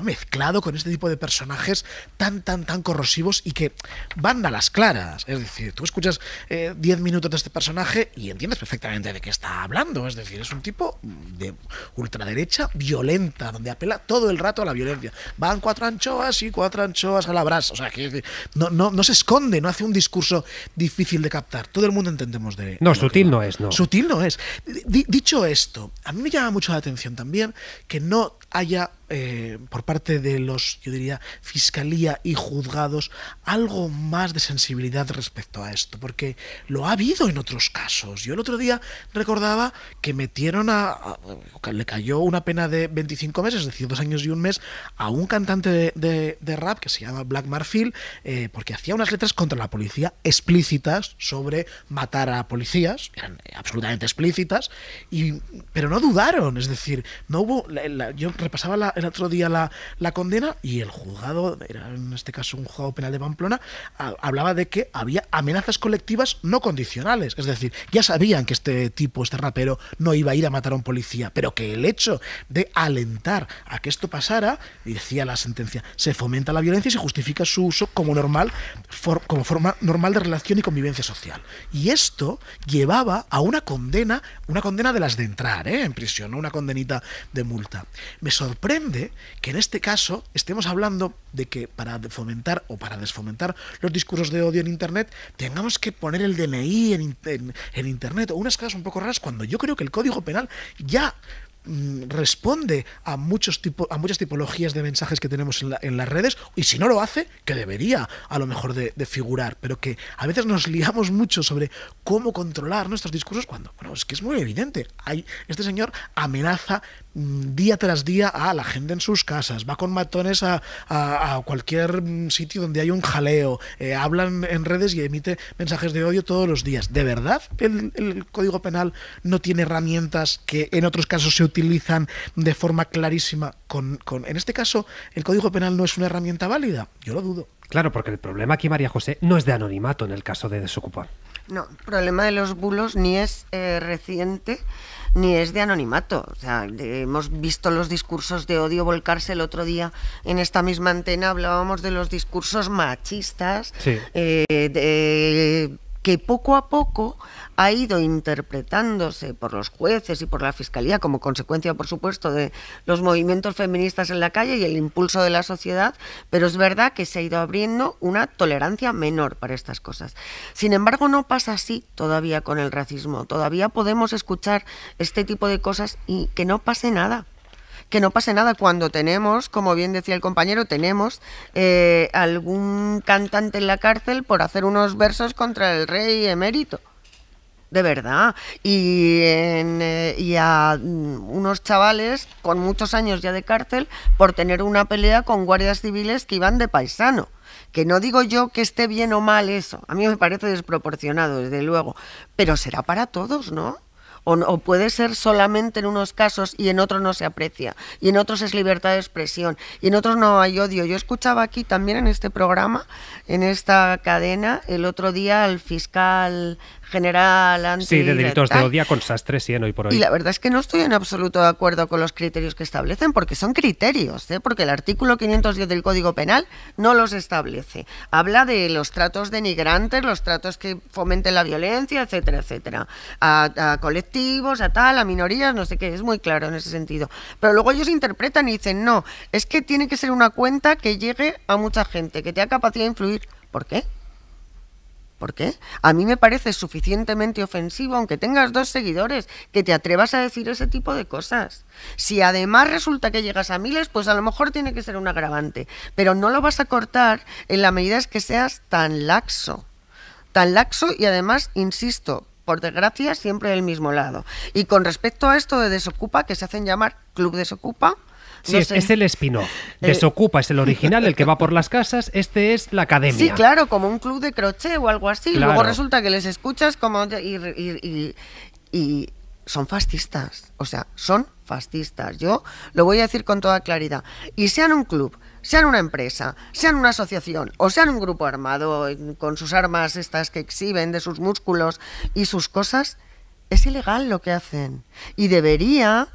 mezclado con este tipo de personajes tan, tan, tan corrosivos y que van a las claras. Es decir, tú escuchas 10 eh, minutos de este personaje y entiendes perfectamente de qué está hablando. Es decir, es un tipo de ultraderecha violenta, donde apela todo el rato a la violencia. Van cuatro anchoas y cuatro anchoas a la brasa. O sea, que no, no, no se esconde, no hace un discurso difícil de captar. Todo el mundo entendemos de... No, sutil no es, ¿no? Sutil no es. dicho esto, a mí me llama mucho la atención también que no haya eh, por parte de los, yo diría, fiscalía y juzgados, algo más de sensibilidad respecto a esto, porque lo ha habido en otros casos. Yo el otro día recordaba que metieron a, le cayó una pena de 25 meses, es decir, dos años y un mes, a un cantante de, rap que se llama Black Marfil, eh, porque hacía unas letras contra la policía explícitas sobre matar a policías, eran absolutamente explícitas, y, pero no dudaron, es decir, no hubo, yo repasaba la, el otro día la, condena y el juzgado, era en este caso un juzgado penal de Pamplona, hablaba de que había amenazas colectivas no condicionales. Es decir, ya sabían que este tipo, este rapero, no iba a ir a matar a un policía, pero que el hecho de alentar a que esto pasara, decía la sentencia, se fomenta la violencia y se justifica su uso como normal, como forma normal de relación y convivencia social. Y esto llevaba a una condena, una condena de las de entrar, ¿eh? en prisión, una condenita de multa. Me sorprende que en este caso estemos hablando de que para fomentar o para desfomentar los discursos de odio en Internet tengamos que poner el DNI en, Internet o unas cosas un poco raras cuando yo creo que el Código Penal ya mm, responde a muchos tipos a muchas tipologías de mensajes que tenemos en, las redes y si no lo hace que debería a lo mejor de, figurar pero que a veces nos liamos mucho sobre cómo controlar nuestros discursos cuando bueno es que es muy evidente hay este señor amenaza Mm, día tras día a ah, la gente en sus casas, va con matones a, cualquier mm, sitio donde hay un jaleo, eh, hablan en redes y emite mensajes de odio todos los días. ¿De verdad el, Código Penal no tiene herramientas que en otros casos se utilizan de forma clarísima? Con, en este caso, ¿el Código Penal no es una herramienta válida? Yo lo dudo. Claro, porque el problema aquí, María José, no es de anonimato en el caso de desocupar. No, el problema de los bulos ni es eh, reciente ni es de anonimato. O sea, hemos visto los discursos de odio volcarse el otro día en esta misma antena, hablábamos de los discursos machistas, eh, que poco a poco ha ido interpretándose por los jueces y por la Fiscalía como consecuencia, por supuesto, de los movimientos feministas en la calle y el impulso de la sociedad, pero es verdad que se ha ido abriendo una tolerancia menor para estas cosas. Sin embargo, no pasa así todavía con el racismo. Todavía podemos escuchar este tipo de cosas y que no pase nada que no pase nada cuando tenemos, como bien decía el compañero, tenemos eh, algún cantante en la cárcel por hacer unos versos contra el rey emérito de verdad. Y, eh, a mm, unos chavales con muchos años ya de cárcel por tener una pelea con guardias civiles que iban de paisano que no digo yo que esté bien o mal eso, a mí me parece desproporcionado, desde luego, pero será para todos, ¿no? O, o, puede ser solamente en unos casos y en otros no se aprecia, y en otros es libertad de expresión, y en otros no hay odio. Yo escuchaba aquí también en este programa, en esta cadena, el otro día al fiscal general, Sí, de delitos de odio con sastre, sí, en hoy por hoy. Y la verdad es que no estoy en absoluto de acuerdo con los criterios que establecen, porque son criterios, ¿eh? porque el artículo 510 del Código Penal no los establece. Habla de los tratos denigrantes, los tratos que fomenten la violencia, etcétera, etcétera. A, a colectivos, a tal, a minorías, no sé qué, es muy claro en ese sentido. Pero luego ellos interpretan y dicen, no, es que tiene que ser una cuenta que llegue a mucha gente, que tenga capacidad de influir. ¿Por qué? ¿Por qué? A mí me parece suficientemente ofensivo, aunque tengas dos seguidores, que te atrevas a decir ese tipo de cosas. Si además resulta que llegas a miles, pues a lo mejor tiene que ser un agravante. Pero no lo vas a cortar en la medida en que seas tan laxo. Tan laxo y además, insisto, por desgracia, siempre del mismo lado. Y con respecto a esto de Desocupa, que se hacen llamar Club Desocupa, Sí, es, el espino. off eh, Desocupa es el original, el que va por las casas. Este es la academia. Sí, claro, como un club de crochet o algo así. Luego resulta que les escuchas como. y, y son fascistas. O sea, son fascistas. Yo lo voy a decir con toda claridad. Y sean un club, sean una empresa, sean una asociación o sean un grupo armado con sus armas estas que exhiben de sus músculos y sus cosas, es ilegal lo que hacen. Y debería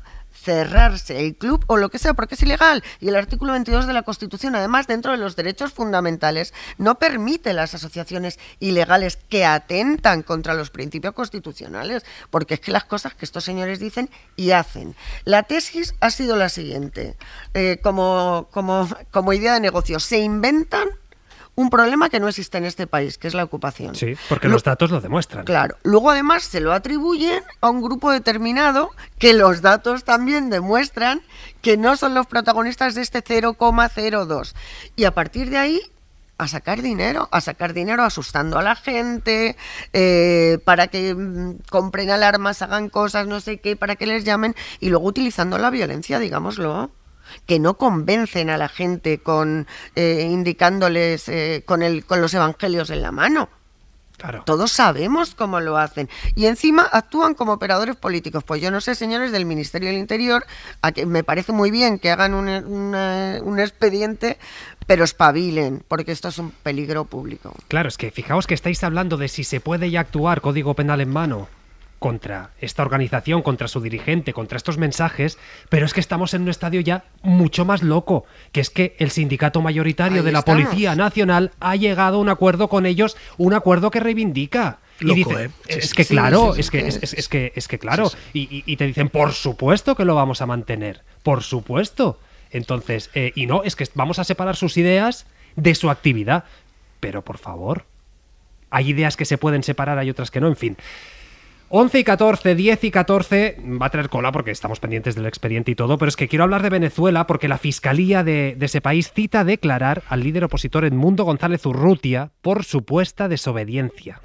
cerrarse el club o lo que sea, porque es ilegal. Y el artículo 22 de la Constitución, además, dentro de los derechos fundamentales, no permite las asociaciones ilegales que atentan contra los principios constitucionales, porque es que las cosas que estos señores dicen y hacen. La tesis ha sido la siguiente, eh, como, como idea de negocio, se inventan un problema que no existe en este país, que es la ocupación. Sí, porque los datos lo demuestran. Claro. Luego además se lo atribuyen a un grupo determinado que los datos también demuestran que no son los protagonistas de este 0,02. Y a partir de ahí a sacar dinero, a sacar dinero asustando a la gente, eh, para que mm, compren alarmas, hagan cosas, no sé qué, para que les llamen, y luego utilizando la violencia, digámoslo que no convencen a la gente con eh, indicándoles eh, con, el, con los evangelios en la mano. Todos sabemos cómo lo hacen. Y encima actúan como operadores políticos. Pues yo no sé, señores del Ministerio del Interior, a que me parece muy bien que hagan un, un expediente, pero espabilen, porque esto es un peligro público. Claro, es que fijaos que estáis hablando de si se puede ya actuar código penal en mano contra esta organización, contra su dirigente, contra estos mensajes, pero es que estamos en un estadio ya mucho más loco, que es que el sindicato mayoritario de la Policía Nacional ha llegado a un acuerdo con ellos, un acuerdo que reivindica. y dice, ¿eh? es que claro, es, que, es, que, es que claro, y, te dicen, por supuesto que lo vamos a mantener, por supuesto. Entonces, eh, y no, es que vamos a separar sus ideas de su actividad, pero por favor, hay ideas que se pueden separar, hay otras que no, en fin. 11 y 14, 10 y 14, va a tener cola porque estamos pendientes del expediente y todo, pero es que quiero hablar de Venezuela porque la Fiscalía de, ese país cita a declarar al líder opositor Edmundo González Urrutia por supuesta desobediencia.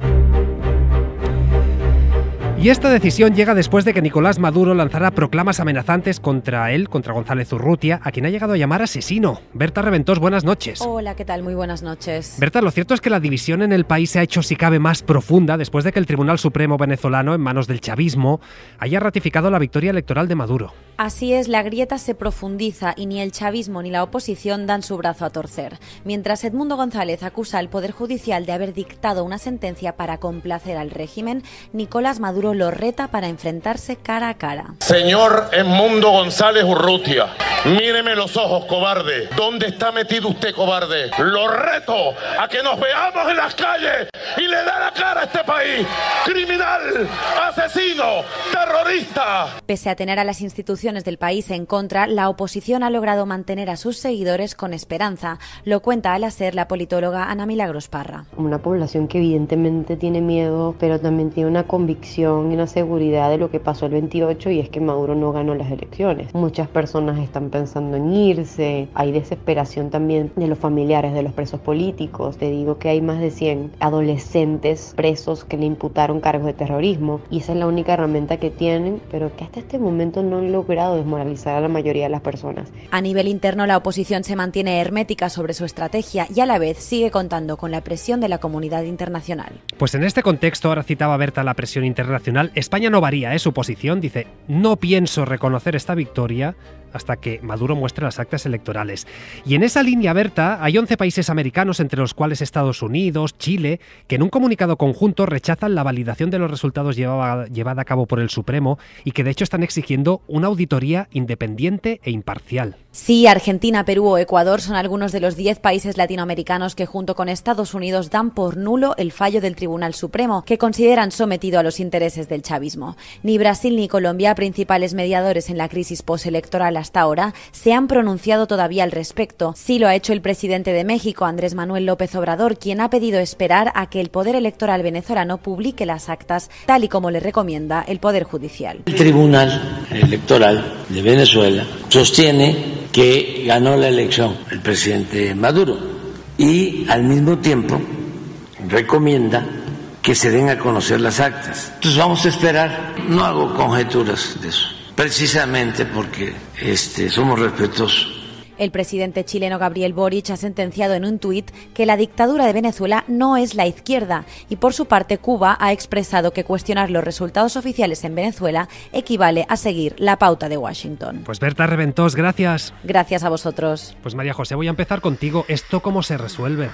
Y esta decisión llega después de que Nicolás Maduro lanzara proclamas amenazantes contra él, contra González Urrutia, a quien ha llegado a llamar asesino. Berta Reventós, buenas noches. Hola, ¿qué tal? Muy buenas noches. Berta, lo cierto es que la división en el país se ha hecho, si cabe, más profunda después de que el Tribunal Supremo venezolano, en manos del chavismo, haya ratificado la victoria electoral de Maduro. Así es, la grieta se profundiza y ni el chavismo ni la oposición dan su brazo a torcer. Mientras Edmundo González acusa al Poder Judicial de haber dictado una sentencia para complacer al régimen, Nicolás Maduro lo reta para enfrentarse cara a cara. Señor Edmundo González Urrutia, míreme los ojos, cobarde. ¿Dónde está metido usted, cobarde? Lo reto a que nos veamos en las calles y le da la cara a este país. Criminal, asesino, terrorista. Pese a tener a las instituciones del país en contra, la oposición ha logrado mantener a sus seguidores con esperanza. Lo cuenta al hacer la politóloga Ana Milagros Parra. Una población que evidentemente tiene miedo, pero también tiene una convicción y una seguridad de lo que pasó el 28 y es que Maduro no ganó las elecciones. Muchas personas están pensando en irse, hay desesperación también de los familiares de los presos políticos. Te digo que hay más de 100 adolescentes presos que le imputaron cargos de terrorismo y esa es la única herramienta que tienen, pero que hasta este momento no han logrado desmoralizar a la mayoría de las personas. A nivel interno, la oposición se mantiene hermética sobre su estrategia y a la vez sigue contando con la presión de la comunidad internacional. Pues en este contexto, ahora citaba Berta la presión internacional, España no varía ¿eh? su posición, dice, no pienso reconocer esta victoria hasta que Maduro muestre las actas electorales. Y en esa línea, Berta, hay 11 países americanos, entre los cuales Estados Unidos, Chile, que en un comunicado conjunto rechazan la validación de los resultados llevada a cabo por el Supremo y que de hecho están exigiendo una audiencia auditoría independiente e imparcial. Sí, Argentina, Perú o Ecuador son algunos de los 10 países latinoamericanos que junto con Estados Unidos dan por nulo el fallo del Tribunal Supremo, que consideran sometido a los intereses del chavismo. Ni Brasil ni Colombia, principales mediadores en la crisis postelectoral hasta ahora, se han pronunciado todavía al respecto. Sí lo ha hecho el presidente de México, Andrés Manuel López Obrador, quien ha pedido esperar a que el Poder Electoral venezolano publique las actas tal y como le recomienda el Poder Judicial. El Tribunal Electoral de Venezuela sostiene que ganó la elección el presidente Maduro y al mismo tiempo recomienda que se den a conocer las actas. Entonces vamos a esperar, no hago conjeturas de eso, precisamente porque este, somos respetuosos el presidente chileno Gabriel Boric ha sentenciado en un tuit que la dictadura de Venezuela no es la izquierda y por su parte Cuba ha expresado que cuestionar los resultados oficiales en Venezuela equivale a seguir la pauta de Washington. Pues Berta Reventós, gracias. Gracias a vosotros. Pues María José, voy a empezar contigo. ¿Esto cómo se resuelve?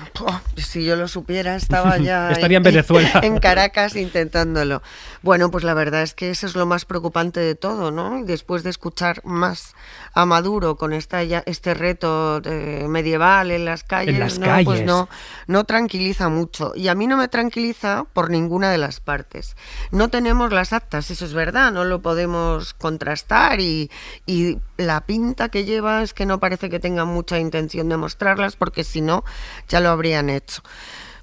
si yo lo supiera, estaba ya Estaría en, Venezuela. en Caracas intentándolo. Bueno, pues la verdad es que eso es lo más preocupante de todo, ¿no? Después de escuchar más a Maduro con esta ya, este este reto eh, medieval en las calles, no, pues no, tranquiliza mucho. Y a mí no me tranquiliza por ninguna de las partes. No tenemos las actas, eso es verdad, no lo podemos contrastar y la pinta que lleva es que no parece que tengan mucha intención de mostrarlas porque si no ya lo habrían hecho.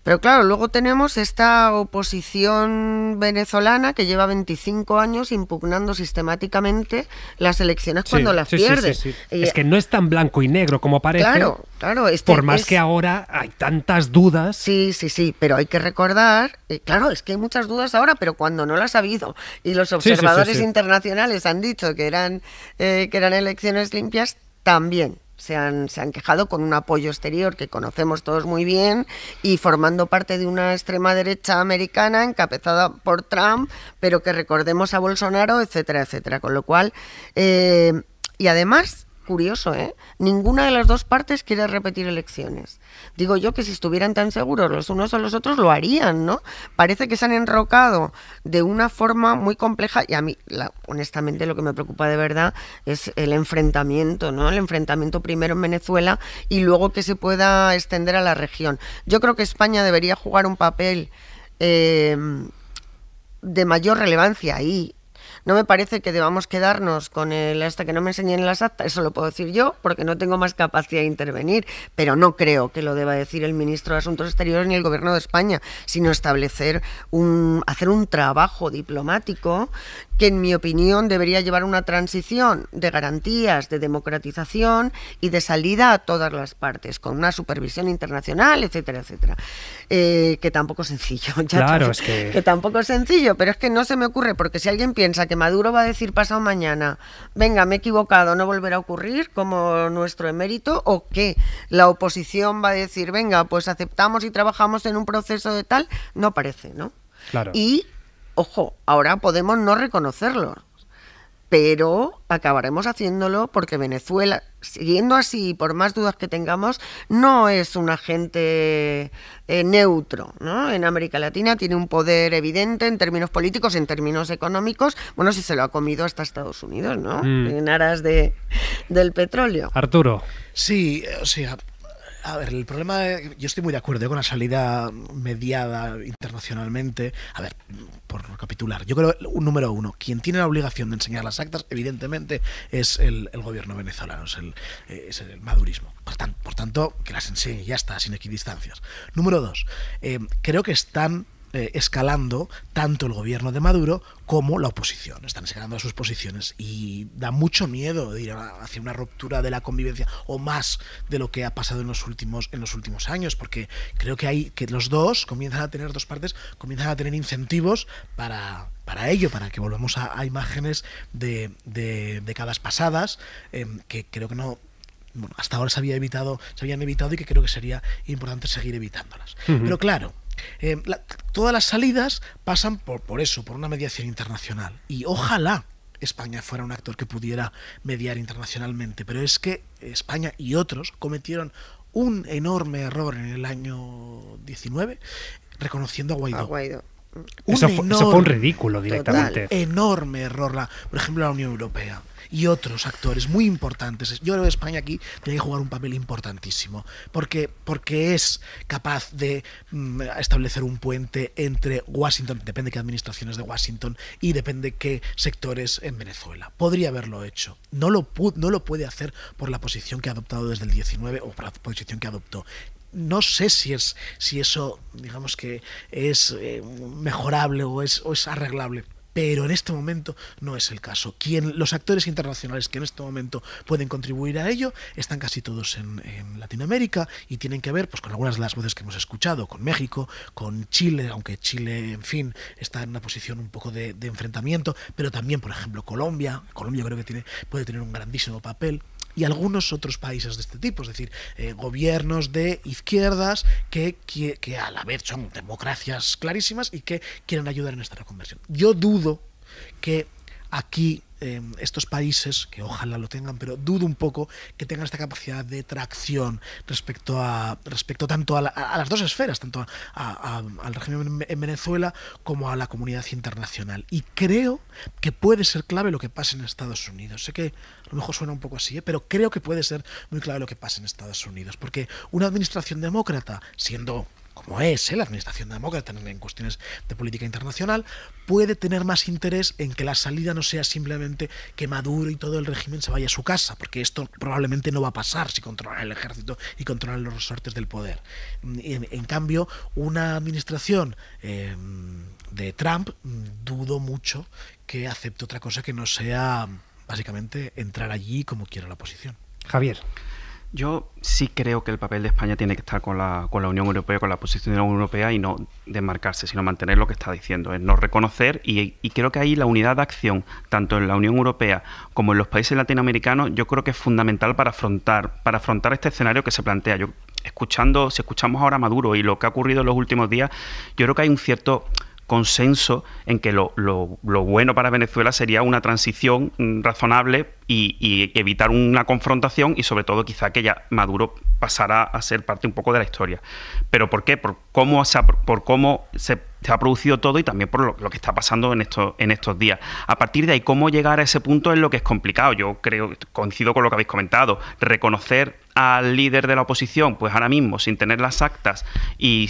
Pero claro, luego tenemos esta oposición venezolana que lleva 25 años impugnando sistemáticamente las elecciones cuando las pierde. es que no es tan blanco y negro como parece. Claro, claro. Este por más que ahora hay tantas dudas. Sí, sí, sí, pero hay que recordar, eh, claro, es que hay muchas dudas ahora, pero cuando no las ha habido y los observadores internacionales han dicho que eran, eh, que eran elecciones limpias, también se han, quejado con un apoyo exterior que conocemos todos muy bien y formando parte de una extrema derecha americana encabezada por Trump, pero que recordemos a Bolsonaro, etcétera, etcétera. Con lo cual, eh, y además curioso, ¿eh? Ninguna de las dos partes quiere repetir elecciones. Digo yo que si estuvieran tan seguros los unos o los otros lo harían, ¿no? Parece que se han enrocado de una forma muy compleja y a mí, honestamente, lo que me preocupa de verdad es el enfrentamiento, ¿no? El enfrentamiento primero en Venezuela y luego que se pueda extender a la región. Yo creo que España debería jugar un papel... Eh, de mayor relevancia ahí no me parece que debamos quedarnos con el hasta que no me enseñen las actas, eso lo puedo decir yo, porque no tengo más capacidad de intervenir, pero no creo que lo deba decir el ministro de Asuntos Exteriores ni el Gobierno de España, sino establecer un, hacer un trabajo diplomático que en mi opinión debería llevar una transición de garantías, de democratización y de salida a todas las partes, con una supervisión internacional, etcétera, etcétera. Eh, que tampoco es sencillo, claro, es que... que tampoco es sencillo, pero es que no se me ocurre, porque si alguien piensa que Maduro va a decir pasado mañana, venga, me he equivocado, no volverá a ocurrir como nuestro emérito, o que la oposición va a decir, venga, pues aceptamos y trabajamos en un proceso de tal, no parece, ¿no? Claro. Y, ojo, ahora podemos no reconocerlo pero acabaremos haciéndolo porque Venezuela, siguiendo así, por más dudas que tengamos, no es un agente eh, neutro. ¿no? En América Latina tiene un poder evidente en términos políticos, en términos económicos. Bueno, si se lo ha comido hasta Estados Unidos, ¿no? Mm. En aras de, del petróleo. Arturo. Sí, o sea, a ver, el problema, yo estoy muy de acuerdo ¿eh? con la salida mediada internacionalmente. A ver, por recapitular, yo creo, número uno, quien tiene la obligación de enseñar las actas, evidentemente, es el, gobierno venezolano, es el, eh, madurismo. Por, tanto, que las enseñe, ya está, sin equidistancias. Número dos, eh, creo que están eh, escalando tanto el gobierno de Maduro como la oposición. Están escalando a sus posiciones y da mucho miedo de ir hacia una ruptura de la convivencia o más de lo que ha pasado en los últimos, en los últimos años, porque creo que hay que los dos comienzan a tener dos partes, comienzan a tener incentivos para, para ello, para que volvamos a, imágenes de, décadas pasadas, em, que creo que no hasta ahora se había evitado, se habían evitado y que creo que sería importante seguir evitándolas. Pero claro, eh, todas las salidas pasan por, eso, por una mediación internacional. Y ojalá España fuera un actor que pudiera mediar internacionalmente, pero es que España y otros cometieron un enorme error en el año 19 reconociendo a Guaidó. Eso, fue, un ridículo directamente. Un enorme error, la, por ejemplo, la Unión Europea y otros actores muy importantes. Yo creo que España aquí tiene que jugar un papel importantísimo, porque, porque es capaz de mm, establecer un puente entre Washington, depende de qué administraciones de Washington y depende de qué sectores en Venezuela. Podría haberlo hecho. No lo, no lo puede hacer por la posición que ha adoptado desde el 19 o por la posición que adoptó no sé si es si eso digamos que es eh, mejorable o es, o es arreglable pero en este momento no es el caso. Quien, los actores internacionales que en este momento pueden contribuir a ello están casi todos en, Latinoamérica y tienen que ver pues, con algunas de las voces que hemos escuchado, con México, con Chile, aunque Chile, en fin, está en una posición un poco de, enfrentamiento, pero también, por ejemplo, Colombia. Colombia creo que tiene, puede tener un grandísimo papel y algunos otros países de este tipo, es decir, eh, gobiernos de izquierdas que, que, que a la vez son democracias clarísimas y que quieren ayudar en esta reconversión. Yo dudo que aquí em, estos países, que ojalá lo tengan, pero dudo un poco que tengan esta capacidad de tracción respecto a respecto tanto a, las dos esferas, tanto al régimen en Venezuela como a la comunidad internacional. Y creo que puede ser clave lo que pase en Estados Unidos. Sé que a lo mejor suena un poco así, ¿eh? pero creo que puede ser muy clave lo que pase en Estados Unidos, porque una administración demócrata, siendo como es ¿eh? la administración de demócrata en cuestiones de política internacional, puede tener más interés en que la salida no sea simplemente que Maduro y todo el régimen se vaya a su casa, porque esto probablemente no va a pasar si controlan el ejército y controlan los resortes del poder. Mm, en, cambio, una administración em, de Trump, mm, dudo mucho que acepte otra cosa que no sea básicamente entrar allí como quiera la oposición. Javier. Yo sí creo que el papel de España tiene que estar con la, con la Unión Europea, con la posición de la Unión Europea y no desmarcarse, sino mantener lo que está diciendo, es no reconocer y, creo que ahí la unidad de acción, tanto en la Unión Europea como en los países latinoamericanos, yo creo que es fundamental para afrontar, para afrontar este escenario que se plantea. Yo escuchando, si escuchamos ahora a Maduro y lo que ha ocurrido en los últimos días, yo creo que hay un cierto consenso en que lo, lo, bueno para Venezuela sería una transición mm, razonable y, evitar una confrontación y sobre todo quizá que ya Maduro pasara a ser parte un poco de la historia. ¿Pero por qué? Por cómo se ha, por cómo se, ha producido todo y también por lo, que está pasando en, en estos días. A partir de ahí, cómo llegar a ese punto es lo que es complicado. Yo creo, coincido con lo que habéis comentado, reconocer al líder de la oposición, pues ahora mismo, sin tener las actas y,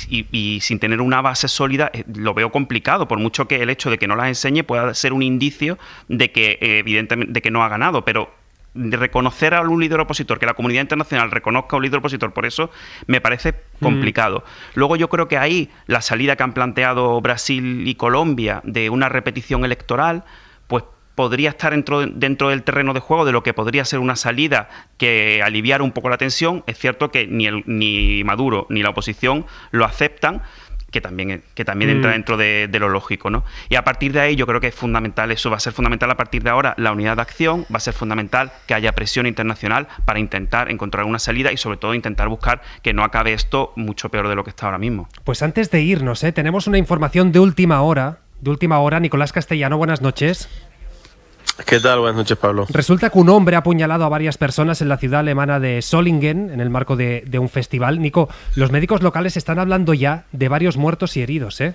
sin tener una base sólida, eh, lo veo complicado, por mucho que el hecho de que no las enseñe pueda ser un indicio de que, eh, evidentemente, que no ha ganado, pero reconocer a un líder opositor, que la comunidad internacional reconozca a un líder opositor, por eso me parece mm. complicado. Luego yo creo que ahí la salida que han planteado Brasil y Colombia de una repetición electoral, podría estar dentro, dentro, del terreno de juego de lo que podría ser una salida que aliviara un poco la tensión. Es cierto que ni, ni Maduro ni la oposición lo aceptan, que también, que también entra mm. dentro de, lo lógico, ¿no? Y a partir de ahí yo creo que es fundamental, eso va a ser fundamental a partir de ahora, la unidad de acción, va a ser fundamental que haya presión internacional para intentar encontrar una salida y sobre todo intentar buscar que no acabe esto mucho peor de lo que está ahora mismo. Pues antes de irnos, ¿eh? tenemos una información de última hora, de última hora, Nicolás Castellano, buenas noches. ¿Qué tal? Buenas noches, Pablo. Resulta que un hombre ha apuñalado a varias personas en la ciudad alemana de Solingen en el marco de, un festival. Nico, los médicos locales están hablando ya de varios muertos y heridos, ¿eh?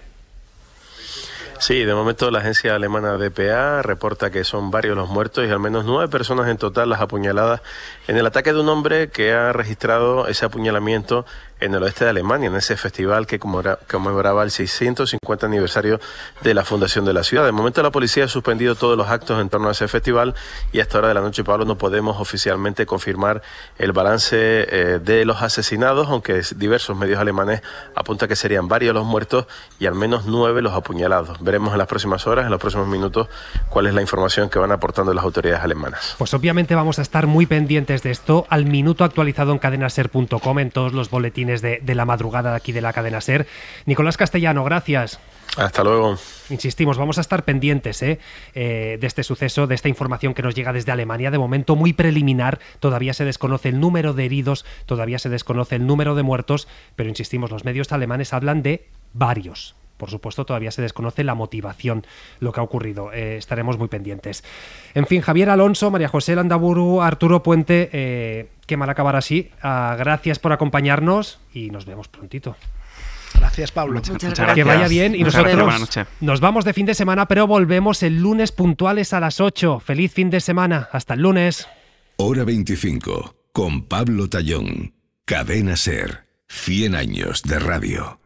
Sí, de momento la agencia alemana DPA reporta que son varios los muertos y al menos nueve personas en total las apuñaladas en el ataque de un hombre que ha registrado ese apuñalamiento en el oeste de Alemania, en ese festival que conmemoraba el 650 aniversario de la fundación de la ciudad. De momento la policía ha suspendido todos los actos en torno a ese festival y hasta ahora de la noche, Pablo, no podemos oficialmente confirmar el balance eh, de los asesinados, aunque diversos medios alemanes apuntan que serían varios los muertos y al menos nueve los apuñalados. Veremos en las próximas horas, en los próximos minutos, cuál es la información que van aportando las autoridades alemanas. Pues obviamente vamos a estar muy pendientes de esto al minuto actualizado en cadenaser.com en todos los boletines de, la madrugada aquí de la cadena SER. Nicolás Castellano, gracias. Hasta luego. Insistimos, vamos a estar pendientes eh, eh, de este suceso, de esta información que nos llega desde Alemania. De momento muy preliminar, todavía se desconoce el número de heridos, todavía se desconoce el número de muertos, pero insistimos, los medios alemanes hablan de varios. Por supuesto, todavía se desconoce la motivación, lo que ha ocurrido. Eh, estaremos muy pendientes. En fin, Javier Alonso, María José Landaburu, Arturo Puente, eh, qué mal acabar así. Ah, gracias por acompañarnos y nos vemos prontito. Gracias, Pablo. Muchas, gracias. Que vaya bien. Y nosotros nos vamos de fin de semana, pero volvemos el lunes puntuales a las 8. Feliz fin de semana. Hasta el lunes. Hora 25, con Pablo Tallón. Cadena Ser. 100 años de radio.